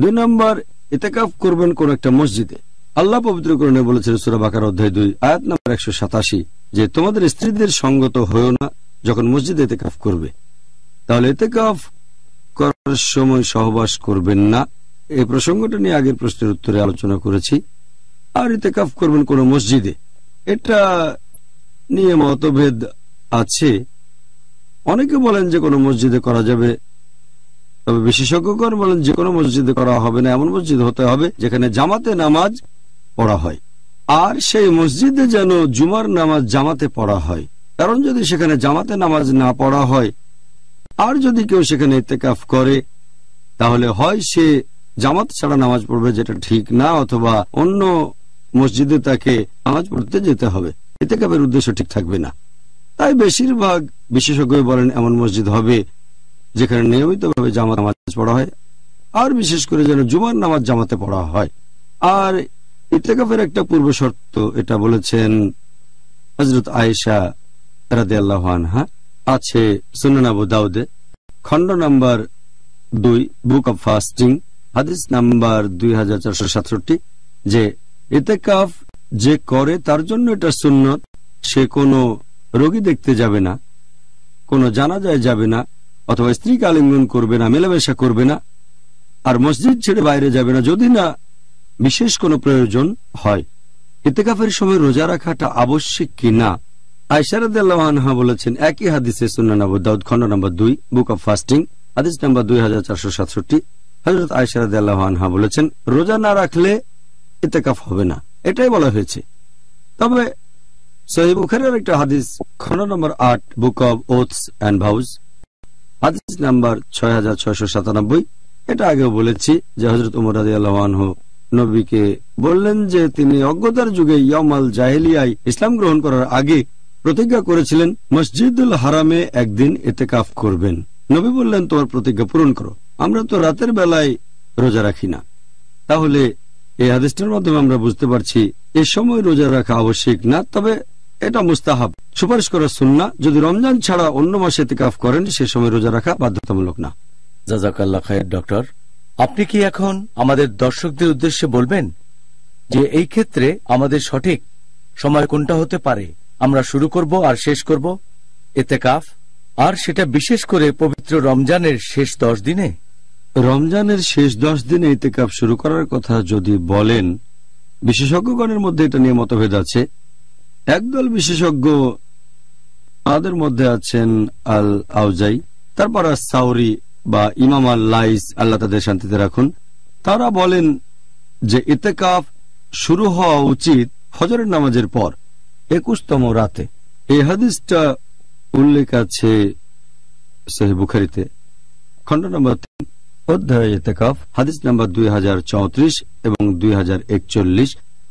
দুই নম্বর এতেকাফ করবেন কোন একটা মসজিদে আল্লাহ পবিত্রকরণে বলেছেন সুরাবাকার অধ্যায় দুই আয়াত নম্বর একশো সাতাশি যে তোমাদের স্ত্রীদের সঙ্গত হয়েও না যখন মসজিদে এতেকাফ করবে তাহলে এতেকাফ করার সময় সহবাস করবেন না এই প্রসঙ্গটা নিয়ে আগের প্রশ্নের উত্তরে আলোচনা করেছি আর ইতেকাফ করবেন কোন মসজিদে এটা নিয়ে মতভেদ আছে অনেকে বলেন যে কোনো মসজিদে করা যাবে তবে বিশেষজ্ঞগণ বলেন যে কোনো মসজিদে করা হবে না এমন মসজিদ হতে হবে যেখানে জামাতে নামাজ পড়া হয় আর সেই মসজিদে যেন জুমার নামাজ জামাতে পড়া হয় কারণ যদি সেখানে জামাতে নামাজ না পড়া হয় আর যদি কেউ সেখানে ইত্তেকাফ করে তাহলে হয় সে জামাত ছাড়া নামাজ পড়বে যেটা ঠিক না অথবা অন্য মসজিদে তাকে নামাজ পড়তে যেতে হবে ইত্তেকাফের উদ্দেশ্য ঠিক থাকবে না তাই বেশিরভাগ বিশেষজ্ঞ বলেন এমন মসজিদ হবে যেখানে নিয়মিতভাবে জামাত নামাজ পড়া হয় আর বিশেষ করে যেন জুমার নামাজ জামাতে পড়া হয় আর ইত্তেকাফের একটা পূর্ব শর্ত এটা বলেছেন হজরত আয়েশা রাদে আল্লাহ আনহা আছে সুনানাবু দাউদে খণ্ড নম্বর দুই বুক অব ফাস্টিং হাদিস নাম্বার দুই হাজার চারশো সাতষট্টি যে এতে কাফ যে করে তার জন্য এটা সুন্নত সে কোনো রোগী দেখতে যাবে না কোনো জানাজায় যাবে না অথবা স্ত্রীকে আলিঙ্গন করবে না মেলামেশা করবে না আর মসজিদ ছেড়ে বাইরে যাবে না যদি না বিশেষ কোনো প্রয়োজন হয় এতেকাফের সময় রোজা রাখাটা আবশ্যিক কি না আয়সারদাহা বলেছেন একই হাদিসে সুন্না দাউদ খন্ড নম্বর দুই বুক অব ফাস্টিং হাদিস নম্বর দুই হাজার চারশো সাতষট্টি হজরত আয়সারদাহা বলেছেন রোজা না রাখলে ইতেকাফ হবে না এটাই বলা হয়েছে তবে সহিবুখারের একটা হাদিস খন্ড নম্বর আট book of oaths and vows হাদিস নাম্বার ছয় হাজার ছয়শো সাতানব্বই এটা আগেও বলেছি যে হজরত উমর আদি আল্লাহ নবীকে বললেন যে তিনি অজ্ঞতার যুগে ইয়ামাল জাহেলিয়ায় ইসলাম গ্রহণ করার আগে প্রতিজ্ঞা করেছিলেন মসজিদুল হারামে একদিন এতে কাফ করবেন নবী বললেন তোমার প্রতিজ্ঞা পূরণ করো আমরা তো রাতের বেলায় রোজা রাখি না তাহলে এই আদেশটার মাধ্যমে আমরা বুঝতে পারছি এ সময় রোজা রাখা আবশ্যিক না তবে এটা মুস্তাহাব সুপারিশ করা না যদি রমজান ছাড়া অন্য মাসে এতে কাফ করেন সে সময় রোজা রাখা বাধ্যতামূলক না জাজাকাল্লা খায়ের ডক্টর আপনি কি এখন আমাদের দর্শকদের উদ্দেশ্যে বলবেন যে এই ক্ষেত্রে আমাদের সঠিক সময় কোনটা হতে পারে আমরা শুরু করব আর শেষ করব এতে কাফ আর সেটা বিশেষ করে পবিত্র রমজানের শেষ দশ দিনে রমজানের শেষ দশ দিনে এতে ইতেকাপ শুরু করার কথা যদি বলেন বিশেষজ্ঞগণের মধ্যে এটা নিয়ে মতভেদ আছে একদল বিশেষজ্ঞ তাদের মধ্যে আছেন আল আউজাই তারপর সাউরি বা ইমাম আল লাইস আল্লাহ তাদের শান্তিতে রাখুন তারা বলেন যে ইতেকাফ শুরু হওয়া উচিত হজরের নামাজের পর একুশতম রাতে এই হাদিসটা উল্লেখ আছে বুখারিতে খন্ড নম্বর তিন অধ্যায় এতেকাফ হাদিস নম্বর দুই এবং দুই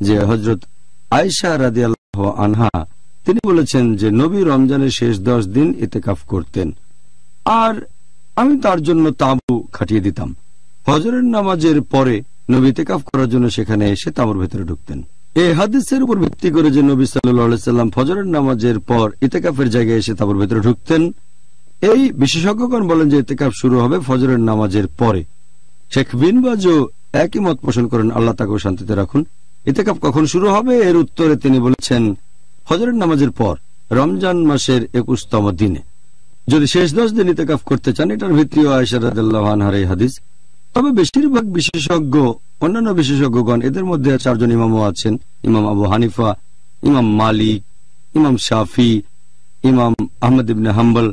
যে হজরত আয়সা রাদি আনহা তিনি বলেছেন যে নবী রমজানের শেষ দশ দিন এতেকাফ করতেন আর আমি তার জন্য তাঁবু খাটিয়ে দিতাম হজরের নামাজের পরে নবী তেকাফ করার জন্য সেখানে এসে তাঁবুর ভেতরে ঢুকতেন এই হাদিসের উপর ভিত্তি করে যে নবী সাল্লাম ফজরের নামাজের পর ইতেকাফের জায়গায় এসে তারপর ভেতরে ঢুকতেন এই বিশেষজ্ঞগণ বলেন যে ইতেকাফ শুরু হবে ফজরের নামাজের পরে শেখ বিন বাজও একই মত পোষণ করেন আল্লাহ তাকেও শান্তিতে রাখুন ইতেকাফ কখন শুরু হবে এর উত্তরে তিনি বলেছেন ফজরের নামাজের পর রমজান মাসের একুশতম দিনে যদি শেষ দশ দিন ইতেকাফ করতে চান এটার ভিত্তিও আয়সার আনহার এই হাদিস তবে বেশিরভাগ বিশেষজ্ঞ অন্যান্য বিশেষজ্ঞগণ এদের মধ্যে চারজন ইমামও আছেন ইমাম আবু হানিফা ইমাম মালিক ইমাম শাফি ইমাম আহমদ ইবনে হাম্বল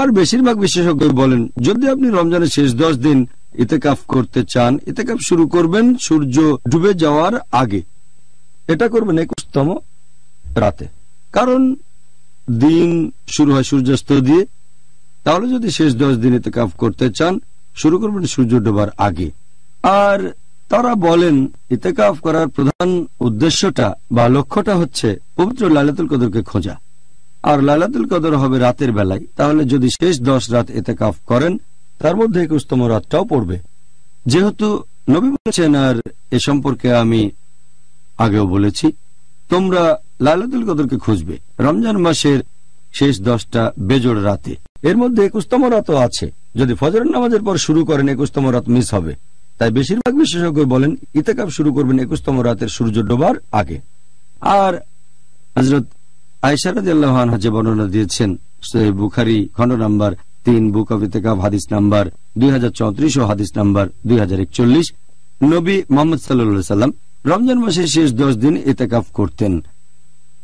আর বেশিরভাগ বিশেষজ্ঞ বলেন যদি আপনি রমজানের শেষ দশ দিন ইতেকাফ করতে চান ইতেকাফ শুরু করবেন সূর্য ডুবে যাওয়ার আগে এটা করবেন একুশতম রাতে কারণ দিন শুরু হয় সূর্যাস্ত দিয়ে তাহলে যদি শেষ দশ দিন ইতেকাফ করতে চান শুরু করবেন সূর্য ডোবার আগে আর তারা বলেন ইতেকাফ করার প্রধান উদ্দেশ্যটা বা লক্ষ্যটা হচ্ছে পবিত্র লালাতুল কদরকে খোঁজা আর লালাতুল কদর হবে রাতের বেলায় তাহলে যদি শেষ দশ রাত এতেকাফ করেন তার মধ্যে একুশতম রাতটাও পড়বে যেহেতু নবী বলেছেন আর এ সম্পর্কে আমি আগেও বলেছি তোমরা লালাতুল কদরকে খুঁজবে রমজান মাসের শেষ দশটা বেজোড় রাতে এর মধ্যে একুশতম রত আছে যদি ফজরের নামাজের পর শুরু করেন একুশতম রাত মিস হবে তাই বেশিরভাগ বিশেষজ্ঞ বলেন ইতেকাব শুরু করবেন একুশতম রাতের সূর্য ডোবার আগে আর হজরত আয়সারাদ আল্লাহানহা বর্ণনা দিয়েছেন বুখারি খন্ড নাম্বার তিন বুক অব ইতেকাব হাদিস নাম্বার দুই ও হাদিস নাম্বার দুই নবী মোহাম্মদ সাল্লা সাল্লাম রমজান মাসের শেষ দশ দিন ইতেকাফ করতেন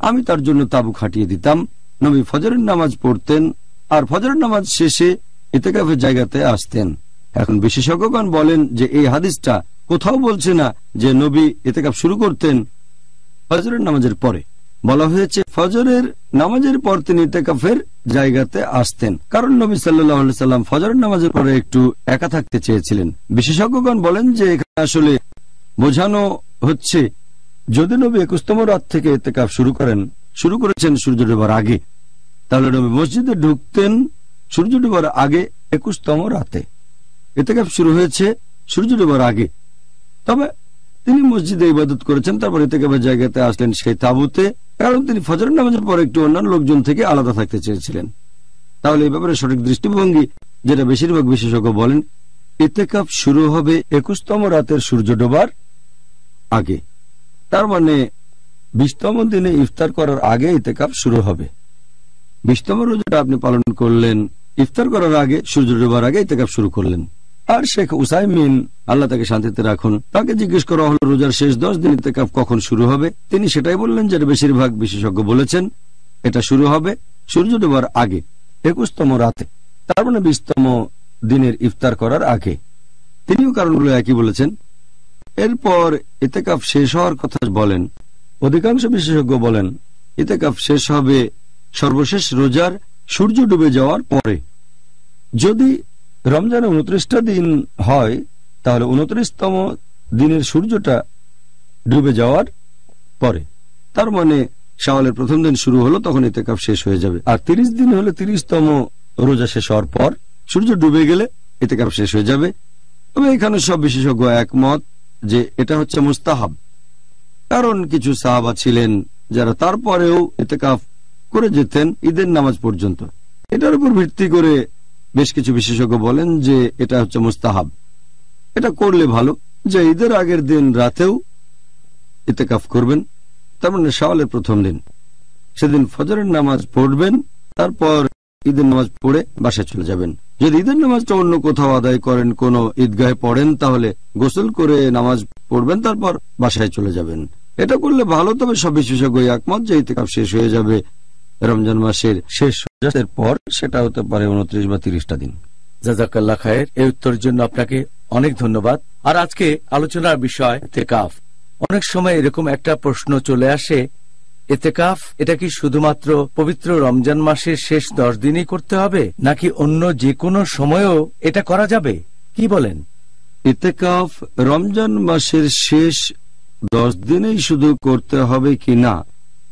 আমি তার জন্য তাবু খাটিয়ে দিতাম নবী ফজরের নামাজ পড়তেন আর ফজর নামাজ শেষে ইতেকাফের জায়গাতে আসতেন এখন বিশেষজ্ঞগণ বলেন যে এই হাদিসটা কোথাও বলছে না যে নবী এতেকাপ শুরু করতেন ফজরের নামাজের পরে বলা হয়েছে ফজরের নামাজের পর তিনি ইতেকাফের জায়গাতে আসতেন কারণ নবী সাল্লাহ সাল্লাম ফজরের নামাজের পরে একটু একা থাকতে চেয়েছিলেন বিশেষজ্ঞগণ বলেন যে এখানে আসলে বোঝানো হচ্ছে যদি নবী একুশতম রাত থেকে এতেকাপ শুরু করেন শুরু করেছেন সূর্য ডোবার আগে তাহলে নবী মসজিদে ঢুকতেন সূর্য ডুবার আগে একুশতম রাতে এতে কাপ শুরু হয়েছে সূর্য ডুবার আগে তবে তিনি মসজিদে ইবাদত করেছেন তারপর ইতেকাপের জায়গাতে আসলেন সেই তাবুতে কারণ তিনি ফজর নামাজের পর একটু অন্যান্য লোকজন থেকে আলাদা থাকতে চেয়েছিলেন তাহলে এই ব্যাপারে সঠিক দৃষ্টিভঙ্গি যেটা বেশিরভাগ বিশেষজ্ঞ বলেন এতে কাপ শুরু হবে একুশতম রাতের সূর্য ডোবার আগে তার মানে বিশতম দিনে ইফতার করার আগে এতে কাপ শুরু হবে বিশতম রোজাটা আপনি পালন করলেন ইফতার করার আগে সূর্য ডোবার আগে ইতেকাপ শুরু করলেন আর শেখ উসাইমিন আল্লাহ তাকে শান্তিতে রাখুন তাকে জিজ্ঞেস করা হল রোজার শেষ দশ দিন ইতেকাপ কখন শুরু হবে তিনি সেটাই বললেন যে বেশিরভাগ বিশেষজ্ঞ বলেছেন এটা শুরু হবে সূর্য ডোবার আগে একুশতম রাতে তার মানে বিশতম দিনের ইফতার করার আগে তিনিও কারণগুলো একই বলেছেন এরপর ইতেকাফ শেষ হওয়ার কথা বলেন অধিকাংশ বিশেষজ্ঞ বলেন ইতেকাফ শেষ হবে সর্বশেষ রোজার সূর্য ডুবে যাওয়ার পরে যদি রমজানে উনত্রিশটা দিন হয় তাহলে উনত্রিশতম দিনের সূর্যটা ডুবে যাওয়ার পরে তার মানে শাওয়ালের প্রথম দিন শুরু হলো তখন এতে কাপ শেষ হয়ে যাবে আর তিরিশ দিন হলে তিরিশতম রোজা শেষ হওয়ার পর সূর্য ডুবে গেলে এতে কাপ শেষ হয়ে যাবে তবে এখানে সব বিশেষজ্ঞ একমত যে এটা হচ্ছে মুস্তাহাব কারণ কিছু সাহাবা ছিলেন যারা তারপরেও এতে কাপ করে যেতেন ঈদের নামাজ পর্যন্ত এটার উপর ভিত্তি করে বেশ কিছু বিশেষজ্ঞ বলেন যে এটা হচ্ছে মুস্তাহাব এটা করলে ভালো যে ঈদের আগের দিন রাতেও ইতেকাফ করবেন তার মানে শাওয়ালের প্রথম দিন সেদিন ফজরের নামাজ পড়বেন তারপর ঈদের নামাজ পড়ে বাসায় চলে যাবেন যদি ঈদের নামাজটা অন্য কোথাও আদায় করেন কোন ঈদগাহে পড়েন তাহলে গোসল করে নামাজ পড়বেন তারপর বাসায় চলে যাবেন এটা করলে ভালো তবে সব বিশেষজ্ঞ একমত যে ইতিকাপ শেষ হয়ে যাবে রমজান মাসের শেষ সূর্যাস্তের পর সেটা হতে পারে উনত্রিশ বা তিরিশটা দিন জাজাকাল্লা খায়ের এই উত্তরের জন্য আপনাকে অনেক ধন্যবাদ আর আজকে আলোচনার বিষয় তেকাফ অনেক সময় এরকম একটা প্রশ্ন চলে আসে এতেকাফ এটা কি শুধুমাত্র পবিত্র রমজান মাসের শেষ দশ দিনই করতে হবে নাকি অন্য যে কোনো সময়েও এটা করা যাবে কি বলেন ইতেকাফ রমজান মাসের শেষ দশ দিনেই শুধু করতে হবে কি না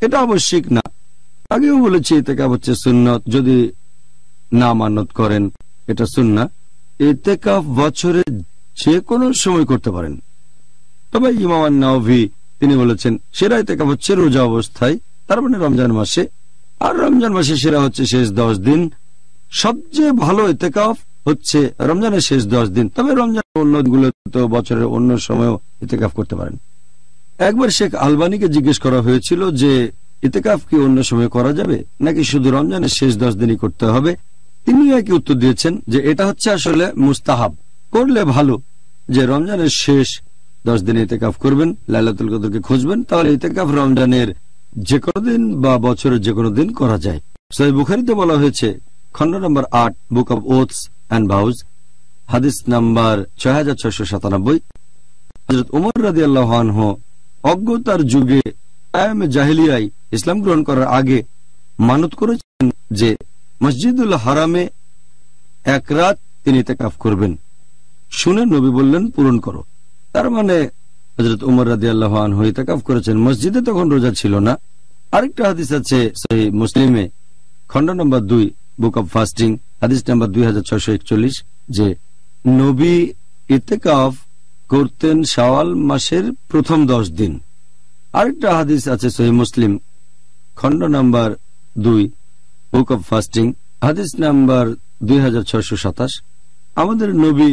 এটা আবশ্যিক না আগেও বলেছি এতেকাব হচ্ছে সুন্নত যদি না মানত করেন এটা সুন্না এতেকাফ বছরে যে কোনো সময় করতে পারেন তবে ইমামান নাওভি তিনি বলেছেন সেরা এতেকাফ হচ্ছে রোজা অবস্থায় তার মানে রমজান মাসে আর রমজান মাসে সেরা হচ্ছে শেষ দশ দিন সবচেয়ে ভালো এতেকাফ হচ্ছে রমজানের শেষ দশ দিন তবে রমজান অন্যগুলো তো বছরের অন্য সময়ও এতেকাফ করতে পারেন একবার শেখ আলবানিকে জিজ্ঞেস করা হয়েছিল যে ইতেকাফ কি অন্য সময় করা যাবে নাকি শুধু রমজানের শেষ দশ দিনই করতে হবে তিনি একই উত্তর দিয়েছেন যে এটা হচ্ছে আসলে মুস্তাহাব করলে ভালো যে রমজানের শেষ দশ দিন ইতেকাফ করবেন লাইলাতুল কদরকে খুঁজবেন তাহলে ইতেকাফ রমজানের যে কোনো দিন বা বছরের যে কোনো দিন করা যায় সহি বুখারিতে বলা হয়েছে খন্ড নম্বর আট book of oaths and vows হাদিস নাম্বার ছয় হাজার ছয়শ সাতানব্বই হজরত উমর রাজি আল্লাহ অজ্ঞতার যুগে আয়ামে জাহেলিয়াই ইসলাম গ্রহণ করার আগে মানত করেছেন যে মসজিদুল হারামে এক রাত তিনি তেকাফ করবেন শুনে নবী বললেন পূরণ করো তার মানে হজরত উমর রাজি আল্লাহ আনহু ইতেকাফ করেছেন মসজিদে তখন রোজা ছিল না আরেকটা হাদিস আছে সেই মুসলিমে খন্ড নম্বর দুই বুক অব ফাস্টিং হাদিস নাম্বার দুই হাজার একচল্লিশ যে নবী ইতেকাফ করতেন শাওয়াল মাসের প্রথম দশ দিন আরেকটা হাদিস আছে সহি মুসলিম খন্ড নাম্বার দুই বুক অব ফাস্টিং হাদিস নাম্বার দুই আমাদের নবী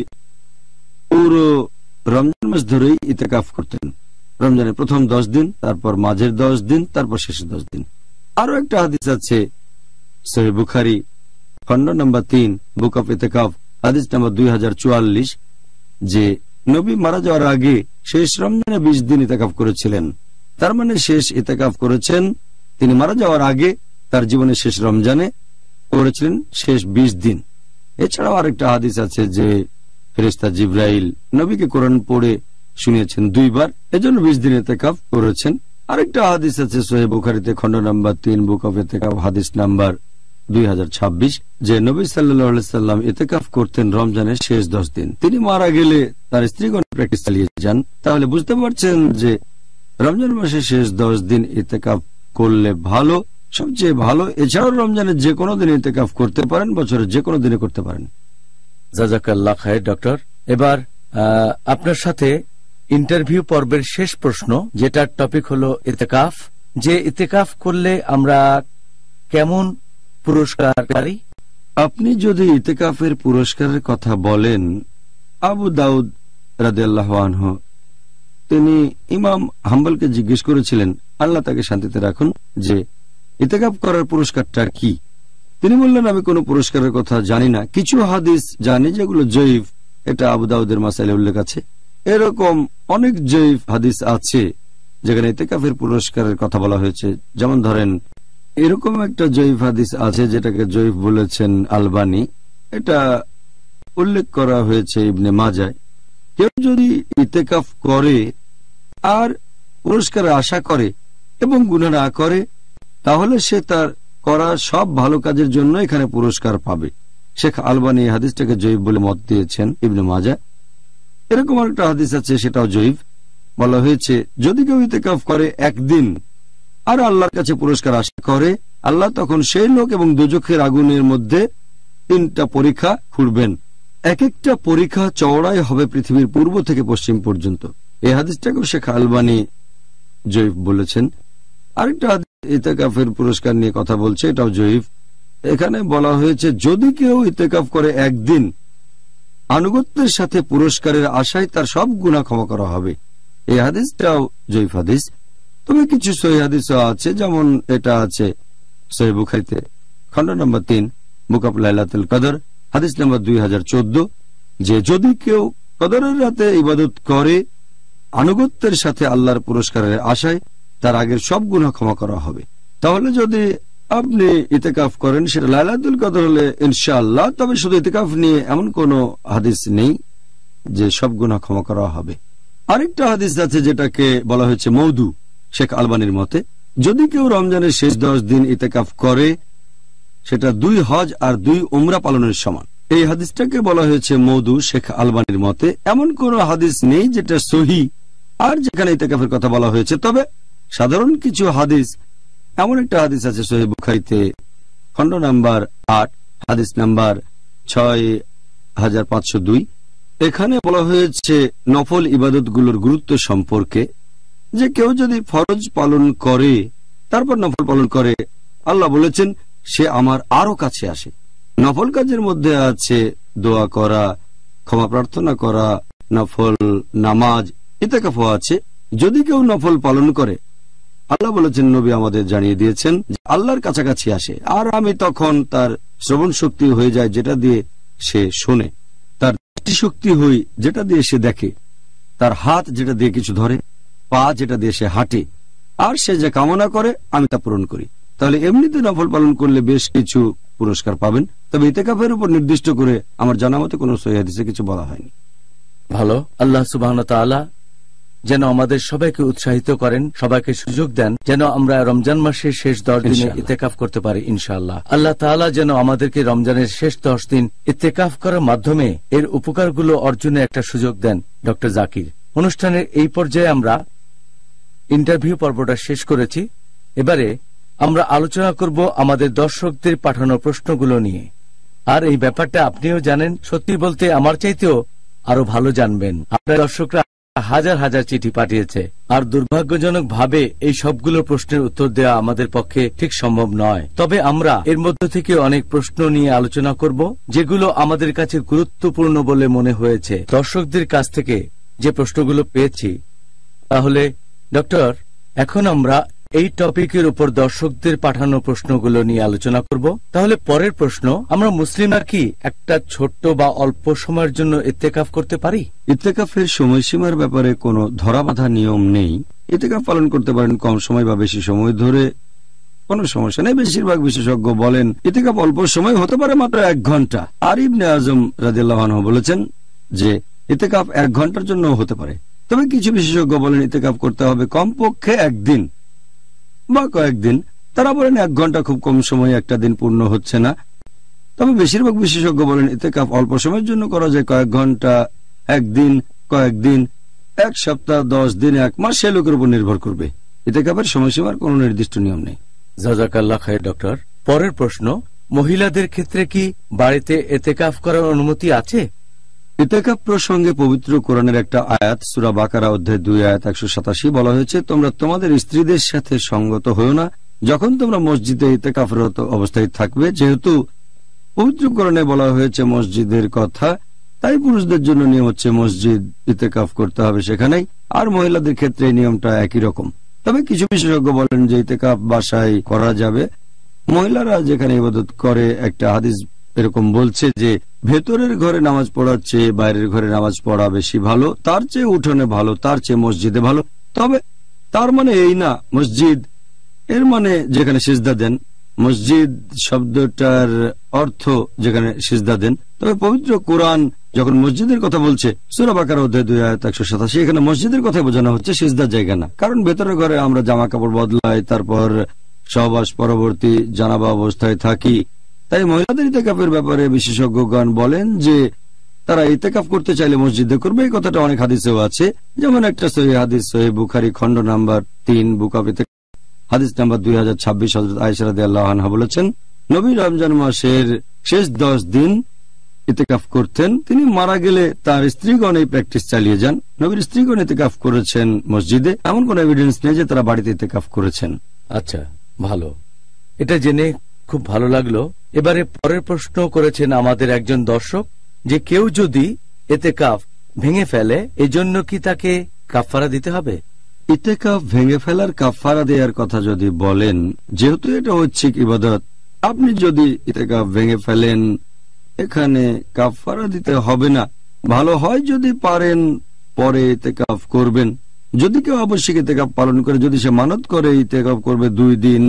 পুরো রমজান মাস ধরেই ইতেকাফ করতেন রমজানের প্রথম দশ দিন তারপর মাঝের দশ দিন তারপর শেষের দশ দিন আরো একটা হাদিস আছে সহি বুখারি খন্ড নাম্বার তিন বুক অফ ইতেকাফ হাদিস নাম্বার দুই যে নবী মারা যাওয়ার আগে শেষ রমজানে বিশ দিন ইতেকাফ করেছিলেন তার মানে শেষ ইতেকাফ করেছেন তিনি মারা যাওয়ার আগে তার জীবনের শেষ রমজানে করেছিলেন শেষ ২০ দিন এছাড়াও আরেকটা হাদিস আছে যে ফেরিস্তা জিব্রাইল নবীকে কোরআন পড়ে শুনিয়েছেন দুইবার এজন্য বিশ দিন এতেকাফ করেছেন আরেকটা হাদিস আছে সোহেব বুখারিতে খন্ড নাম্বার তিন বুক অফ এতেকাফ হাদিস নাম্বার দুই যে নবী সাল্লাম ইতেকাফ করতেন রমজানের শেষ দশ দিন তিনি মারা গেলে তার স্ত্রীগণ প্র্যাকটিস চালিয়ে যান তাহলে বুঝতে পারছেন যে রমজান মাসে শেষ দশ দিন ইতেকাফ করলে ভালো সবচেয়ে ভালো এছাড়াও রমজানের যে কোনো দিন ইতেকাফ করতে পারেন বছরের যে কোনো দিনে করতে পারেন ডক্টর এবার আপনার সাথে ইন্টারভিউ পর্বের শেষ প্রশ্ন যেটার টপিক হলো ইতেকাফ যে ইতেকাফ করলে আমরা কেমন পুরস্কার পারি আপনি যদি ইতেকাফের পুরস্কারের কথা বলেন আবু দাউদ রাদেল্লাহ তিনি ইমাম হাম্বলকে জিজ্ঞেস করেছিলেন আল্লাহ তাকে শান্তিতে রাখুন যে ইতেকাপ করার পুরস্কারটা কি তিনি বললেন আমি কোনো পুরস্কারের কথা জানি না কিছু হাদিস জানি যেগুলো জৈব এটা আবুদাউদের মাসাইলে উল্লেখ আছে এরকম অনেক জৈব হাদিস আছে যেখানে ইতেকাফের পুরস্কারের কথা বলা হয়েছে যেমন ধরেন এরকম একটা জৈব হাদিস আছে যেটাকে জৈব বলেছেন আলবানি এটা উল্লেখ করা হয়েছে ইবনে মাজায় কেউ যদি ইতেকাফ করে আর পুরস্কার আশা করে এবং গুণা না করে তাহলে সে তার করা সব ভালো কাজের জন্য এখানে পুরস্কার পাবে শেখ আলবানি এই হাদিসটাকে জৈব বলে মত দিয়েছেন ইবনে মাজা এরকম একটা হাদিস আছে সেটাও জৈব বলা হয়েছে যদি কেউ ইতেকাফ করে একদিন আর আল্লাহর কাছে পুরস্কার আশা করে আল্লাহ তখন সেই লোক এবং দুজখের আগুনের মধ্যে তিনটা পরীক্ষা খুঁড়বেন এক একটা পরীক্ষা চওড়াই হবে পৃথিবীর পূর্ব থেকে পশ্চিম পর্যন্ত এই হাদিসটাকেও শেখ আলবানী জয়ীফ বলেছেন আরেকটা ইতেকাফের পুরস্কার নিয়ে কথা বলছে এটাও জয়ীফ এখানে বলা হয়েছে যদি কেউ ইতেকাফ করে একদিন আনুগত্যের সাথে পুরস্কারের আশায় তার সব গুণা ক্ষমা করা হবে এই হাদিসটাও জয়ীফ হাদিস তবে কিছু সহি হাদিসও আছে যেমন এটা আছে সহিবুখাইতে বুখাইতে খন্ড নম্বর তিন বুক লাইলাতুল কদর হাদিস নাম্বার দুই যে যদি কেউ কদরের রাতে ইবাদত করে আনুগত্যের সাথে আল্লাহর পুরস্কারের আশায় তার আগের সব গুণ ক্ষমা করা হবে তাহলে যদি আপনি ইতেকাফ করেন সেটা লাইলাদুল কদর হলে ইনশাআল্লাহ তবে শুধু ইতেকাফ নিয়ে এমন কোন হাদিস নেই যে সব গুণা ক্ষমা করা হবে আরেকটা হাদিস আছে যেটাকে বলা হয়েছে মৌদু শেখ আলবানির মতে যদি কেউ রমজানের শেষ দশ দিন ইতেকাফ করে সেটা দুই হজ আর দুই উমরা পালনের সমান এই হাদিসটাকে বলা হয়েছে মৌদু শেখ আলবানির মতে এমন কোন হাদিস নেই যেটা সহি আর যেখানে ইতেকাফের কথা বলা হয়েছে তবে সাধারণ কিছু হাদিস এমন একটা হাদিস আছে সহি বুখারিতে খণ্ড নাম্বার আট হাদিস নাম্বার ছয় এখানে বলা হয়েছে নফল ইবাদতগুলোর গুরুত্ব সম্পর্কে যে কেউ যদি ফরজ পালন করে তারপর নফল পালন করে আল্লাহ বলেছেন সে আমার আরো কাছে আসে নফল কাজের মধ্যে আছে দোয়া করা ক্ষমা প্রার্থনা করা নফল নামাজ এতে কাফো আছে যদি কেউ নফল পালন করে আল্লাহ বলেছেন নবী আমাদের জানিয়ে দিয়েছেন আল্লাহর কাছাকাছি আসে আর আমি তখন তার শ্রবণ শক্তি হয়ে যায় যেটা দিয়ে সে শোনে তার শক্তি হই যেটা দিয়ে সে দেখে তার হাত যেটা দিয়ে কিছু ধরে পা যেটা দিয়ে সে হাঁটে আর সে যে কামনা করে আমি তা পূরণ করি তাহলে এমনিতে নফল পালন করলে বেশ কিছু পুরস্কার পাবেন তবে ইতেকাফের উপর নির্দিষ্ট করে আমার জানা মতে কোন সহিদে কিছু বলা হয়নি ভালো আল্লাহ সুবাহ যেন আমাদের সবাইকে উৎসাহিত করেন সবাইকে সুযোগ দেন যেন আমরা রমজান মাসের শেষ দশ দিনে ইতেকাফ করতে পারি ইনশাআল্লাহ আল্লাহ তালা যেন আমাদেরকে রমজানের শেষ দশ দিন ইতেকাফ করার মাধ্যমে এর উপকারগুলো অর্জনে একটা সুযোগ দেন ডক্টর জাকির অনুষ্ঠানের এই পর্যায়ে আমরা ইন্টারভিউ পর্বটা শেষ করেছি এবারে আমরা আলোচনা করব আমাদের দর্শকদের পাঠানো প্রশ্নগুলো নিয়ে আর এই ব্যাপারটা আপনিও জানেন সত্যি বলতে আমার চাইতেও আরো ভালো জানবেন আপনার দর্শকরা হাজার হাজার চিঠি পাঠিয়েছে আর দুর্ভাগ্যজনক ভাবে এই সবগুলো প্রশ্নের উত্তর দেওয়া আমাদের পক্ষে ঠিক সম্ভব নয় তবে আমরা এর মধ্য থেকে অনেক প্রশ্ন নিয়ে আলোচনা করব যেগুলো আমাদের কাছে গুরুত্বপূর্ণ বলে মনে হয়েছে দর্শকদের কাছ থেকে যে প্রশ্নগুলো পেয়েছি তাহলে ডক্টর এখন আমরা এই টপিকের উপর দর্শকদের পাঠানো প্রশ্নগুলো নিয়ে আলোচনা করব তাহলে পরের প্রশ্ন আমরা মুসলিমরা কি একটা ছোট্ট বা অল্প সময়ের জন্য ইত্তেকাফ করতে পারি ইত্তেকাফের সময়সীমার ব্যাপারে কোনো ধরাবাধা নিয়ম নেই ইত্তেকাফ পালন করতে পারেন কম সময় বা বেশি সময় ধরে কোনো সমস্যা নেই বেশিরভাগ বিশেষজ্ঞ বলেন ইত্তেকাফ অল্প সময় হতে পারে মাত্র এক ঘন্টা আরিব নেয়াজম আজম বলেছেন যে ইত্তেকাফ এক ঘন্টার জন্য হতে পারে তবে কিছু বিশেষজ্ঞ বলেন ইত্তেকাফ করতে হবে কমপক্ষে একদিন বা কয়েকদিন তারা বলেন এক ঘন্টা খুব কম সময়ে একটা দিন পূর্ণ হচ্ছে না তবে বেশিরভাগ বিশেষজ্ঞ বলেন এতে কাপ অল্প সময়ের জন্য করা যায় কয়েক ঘন্টা একদিন কয়েকদিন এক সপ্তাহ দশ দিন এক মাস সে লোকের উপর নির্ভর করবে এতে কাপের সময়সীমার কোনো নির্দিষ্ট নিয়ম নেই ডক্টর পরের প্রশ্ন মহিলাদের ক্ষেত্রে কি বাড়িতে এতে কাফ করার অনুমতি আছে ইতেকাব প্রসঙ্গে পবিত্র কোরআনের একটা আয়াত সুরা বাকারা অধ্যায় দুই আয়াত একশো সাতাশি বলা হয়েছে তোমরা তোমাদের স্ত্রীদের সাথে সঙ্গত হয়েও না যখন তোমরা মসজিদে ইতেকাফরত অবস্থায় থাকবে যেহেতু পবিত্র কোরআনে বলা হয়েছে মসজিদের কথা তাই পুরুষদের জন্য নিয়ম হচ্ছে মসজিদ ইতেকাফ করতে হবে সেখানেই আর মহিলাদের ক্ষেত্রে এই নিয়মটা একই রকম তবে কিছু বিশেষজ্ঞ বলেন যে ইতেকাফ বাসায় করা যাবে মহিলারা যেখানে ইবাদত করে একটা হাদিস এরকম বলছে যে ভেতরের ঘরে নামাজ পড়ার চেয়ে বাইরের ঘরে নামাজ পড়া বেশি ভালো তার চেয়ে উঠোনে ভালো তার চেয়ে মসজিদে ভালো তবে তার মানে এই না মসজিদ এর মানে যেখানে সিজদা দেন মসজিদ শব্দটার অর্থ যেখানে সিজদা দেন তবে পবিত্র কোরআন যখন মসজিদের কথা বলছে সুরাবাকার অধ্যায় দুই হাজার একশো সাতাশি এখানে মসজিদের কথা বোঝানো হচ্ছে সিজদার জায়গা না কারণ ভেতরের ঘরে আমরা জামা কাপড় বদলাই তারপর সহবাস পরবর্তী জানাবা অবস্থায় থাকি তাই মহিলাদের ইতেকাফের ব্যাপারে বিশেষজ্ঞগণ বলেন যে তারা ইতেকাফ করতে চাইলে মসজিদে করবে এই কথাটা অনেক হাদিসেও আছে যেমন একটা সহি হাদিস সহি বুখারি খণ্ড নাম্বার তিন বুকাপ অফ হাদিস নাম্বার দুই হাজার ছাব্বিশ হজরত আয়সারাদ আল্লাহানহা বলেছেন নবী রমজান মাসের শেষ দশ দিন ইতেকাফ করতেন তিনি মারা গেলে তার স্ত্রীগণ এই প্র্যাকটিস চালিয়ে যান নবীর স্ত্রীগণ ইতেকাফ করেছেন মসজিদে এমন কোন এভিডেন্স নেই যে তারা বাড়িতে ইতেকাফ করেছেন আচ্ছা ভালো এটা জেনে খুব ভালো লাগলো এবারে পরের প্রশ্ন করেছেন আমাদের একজন দর্শক যে কেউ যদি এতে কাফ ভেঙে ফেলে এজন্য কি তাকে কাফারা দিতে হবে ইতে ইতেকাফ ভেঙে ফেলার কাফারা দেওয়ার কথা যদি বলেন যেহেতু এটা ঐচ্ছিক ইবাদত আপনি যদি ইতে ইতেকাফ ভেঙে ফেলেন এখানে কাফারা দিতে হবে না ভালো হয় যদি পারেন পরে ইতেকাফ করবেন যদি কেউ আবশ্যিক কাপ পালন করে যদি সে মানত করে কাপ করবে দুই দিন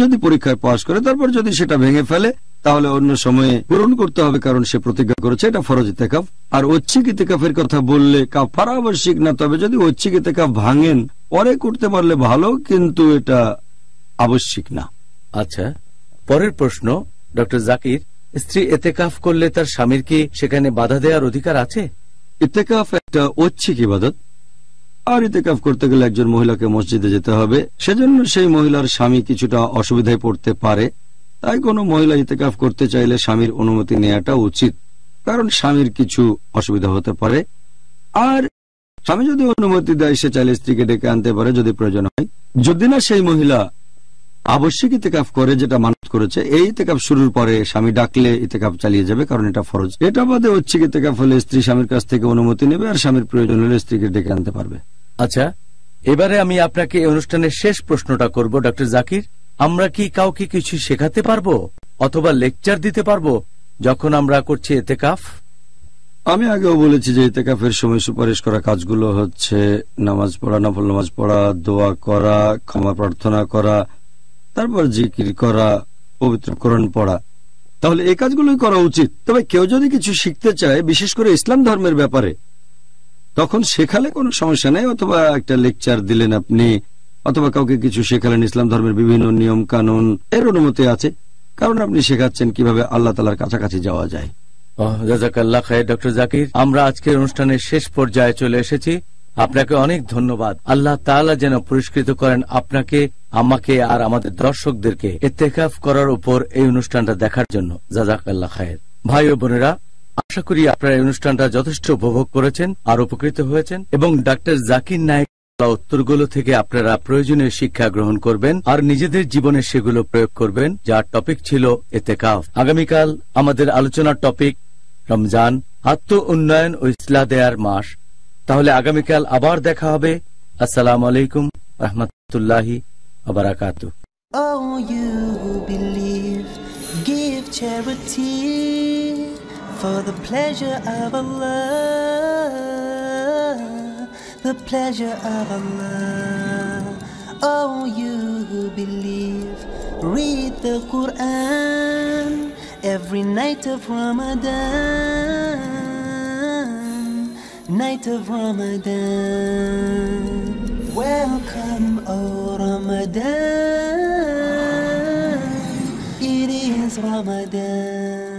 যদি পরীক্ষায় পাশ করে তারপর যদি সেটা ভেঙে ফেলে তাহলে অন্য সময়ে পূরণ করতে হবে কারণ সে প্রতিজ্ঞা করেছে এটা ফরজ ইতেকাফ আর ঐচ্ছিক ইতেকাফের কথা বললে কাফারা আবশ্যিক না তবে যদি ঐচ্ছিক ইতেকাফ ভাঙেন পরে করতে পারলে ভালো কিন্তু এটা আবশ্যিক না আচ্ছা পরের প্রশ্ন ডক্টর জাকির স্ত্রী এতেকাফ করলে তার স্বামীর কি সেখানে বাধা দেওয়ার অধিকার আছে ইতেকাফ একটা ঐচ্ছিক ইবাদত আর ইতেকাফ করতে গেলে একজন মহিলাকে মসজিদে যেতে হবে সেজন্য সেই মহিলার স্বামী কিছুটা অসুবিধায় পড়তে পারে তাই কোনো মহিলা ইতেকাফ করতে চাইলে স্বামীর অনুমতি নেওয়াটা উচিত কারণ স্বামীর কিছু অসুবিধা হতে পারে আর স্বামী যদি অনুমতি দেয় সে চাইলে স্ত্রীকে ডেকে আনতে পারে যদি প্রয়োজন হয় যদি না সেই মহিলা আবশ্যিক ইতেকাফ করে যেটা মানত করেছে এই ইতেকাফ শুরুর পরে স্বামী ডাকলে ইতেকাফ চালিয়ে যাবে কারণ এটা ফরজ এটা বাদে ঐচ্ছিক ইতেকাফ হলে স্ত্রী স্বামীর কাছ থেকে অনুমতি নেবে আর স্বামীর প্রয়োজন হলে স্ত্রীকে ডেকে আনতে পারবে আচ্ছা এবারে আমি আপনাকে এই অনুষ্ঠানের শেষ প্রশ্নটা করব ডক্টর জাকির আমরা কি কাউকে কিছু শেখাতে পারব অথবা লেকচার দিতে পারব যখন আমরা করছি এতেকাফ আমি আগেও বলেছি যে এতেকাফের সময় সুপারিশ করা কাজগুলো হচ্ছে নামাজ পড়া নফল নামাজ পড়া দোয়া করা ক্ষমা প্রার্থনা করা তারপর জিকির করা পবিত্র কোরআন পড়া তাহলে এই কাজগুলোই করা উচিত তবে কেউ যদি কিছু শিখতে চায় বিশেষ করে ইসলাম ধর্মের ব্যাপারে তখন শেখালে কোনো সমস্যা নেই অথবা একটা লেকচার দিলেন আপনি অথবা কাউকে কিছু শেখালেন ইসলাম ধর্মের বিভিন্ন নিয়ম কানুন এর অনুমতি আছে কারণ আপনি শেখাচ্ছেন কিভাবে আল্লাহ তালার কাছাকাছি যাওয়া যায় জাকির আমরা আজকের অনুষ্ঠানের শেষ পর্যায়ে চলে এসেছি আপনাকে অনেক ধন্যবাদ আল্লাহ তালা যেন পুরস্কৃত করেন আপনাকে আমাকে আর আমাদের দর্শকদেরকে এতেকাফ করার উপর এই অনুষ্ঠানটা দেখার জন্য জাজাক আল্লাহ খায়ের ভাই ও বোনেরা আশা করি আপনারা এই অনুষ্ঠানটা যথেষ্ট উপভোগ করেছেন আর উপকৃত হয়েছেন এবং ডাক্তার জাকির নায়ক উত্তরগুলো থেকে আপনারা প্রয়োজনীয় শিক্ষা গ্রহণ করবেন আর নিজেদের জীবনে সেগুলো প্রয়োগ করবেন যার টপিক ছিল এতে কাফ আগামীকাল আমাদের আলোচনার টপিক রমজান আত্ম উন্নয়ন ও ইসলা দেয়ার মাস তাহলে আগামীকাল আবার দেখা হবে আসসালাম আলাইকুম রহমতুল্লাহি for the pleasure of Allah, the pleasure of Allah. Oh, you who believe, read the Quran every night of Ramadan. night of Ramadan. Welcome, O Ramadan. It is Ramadan.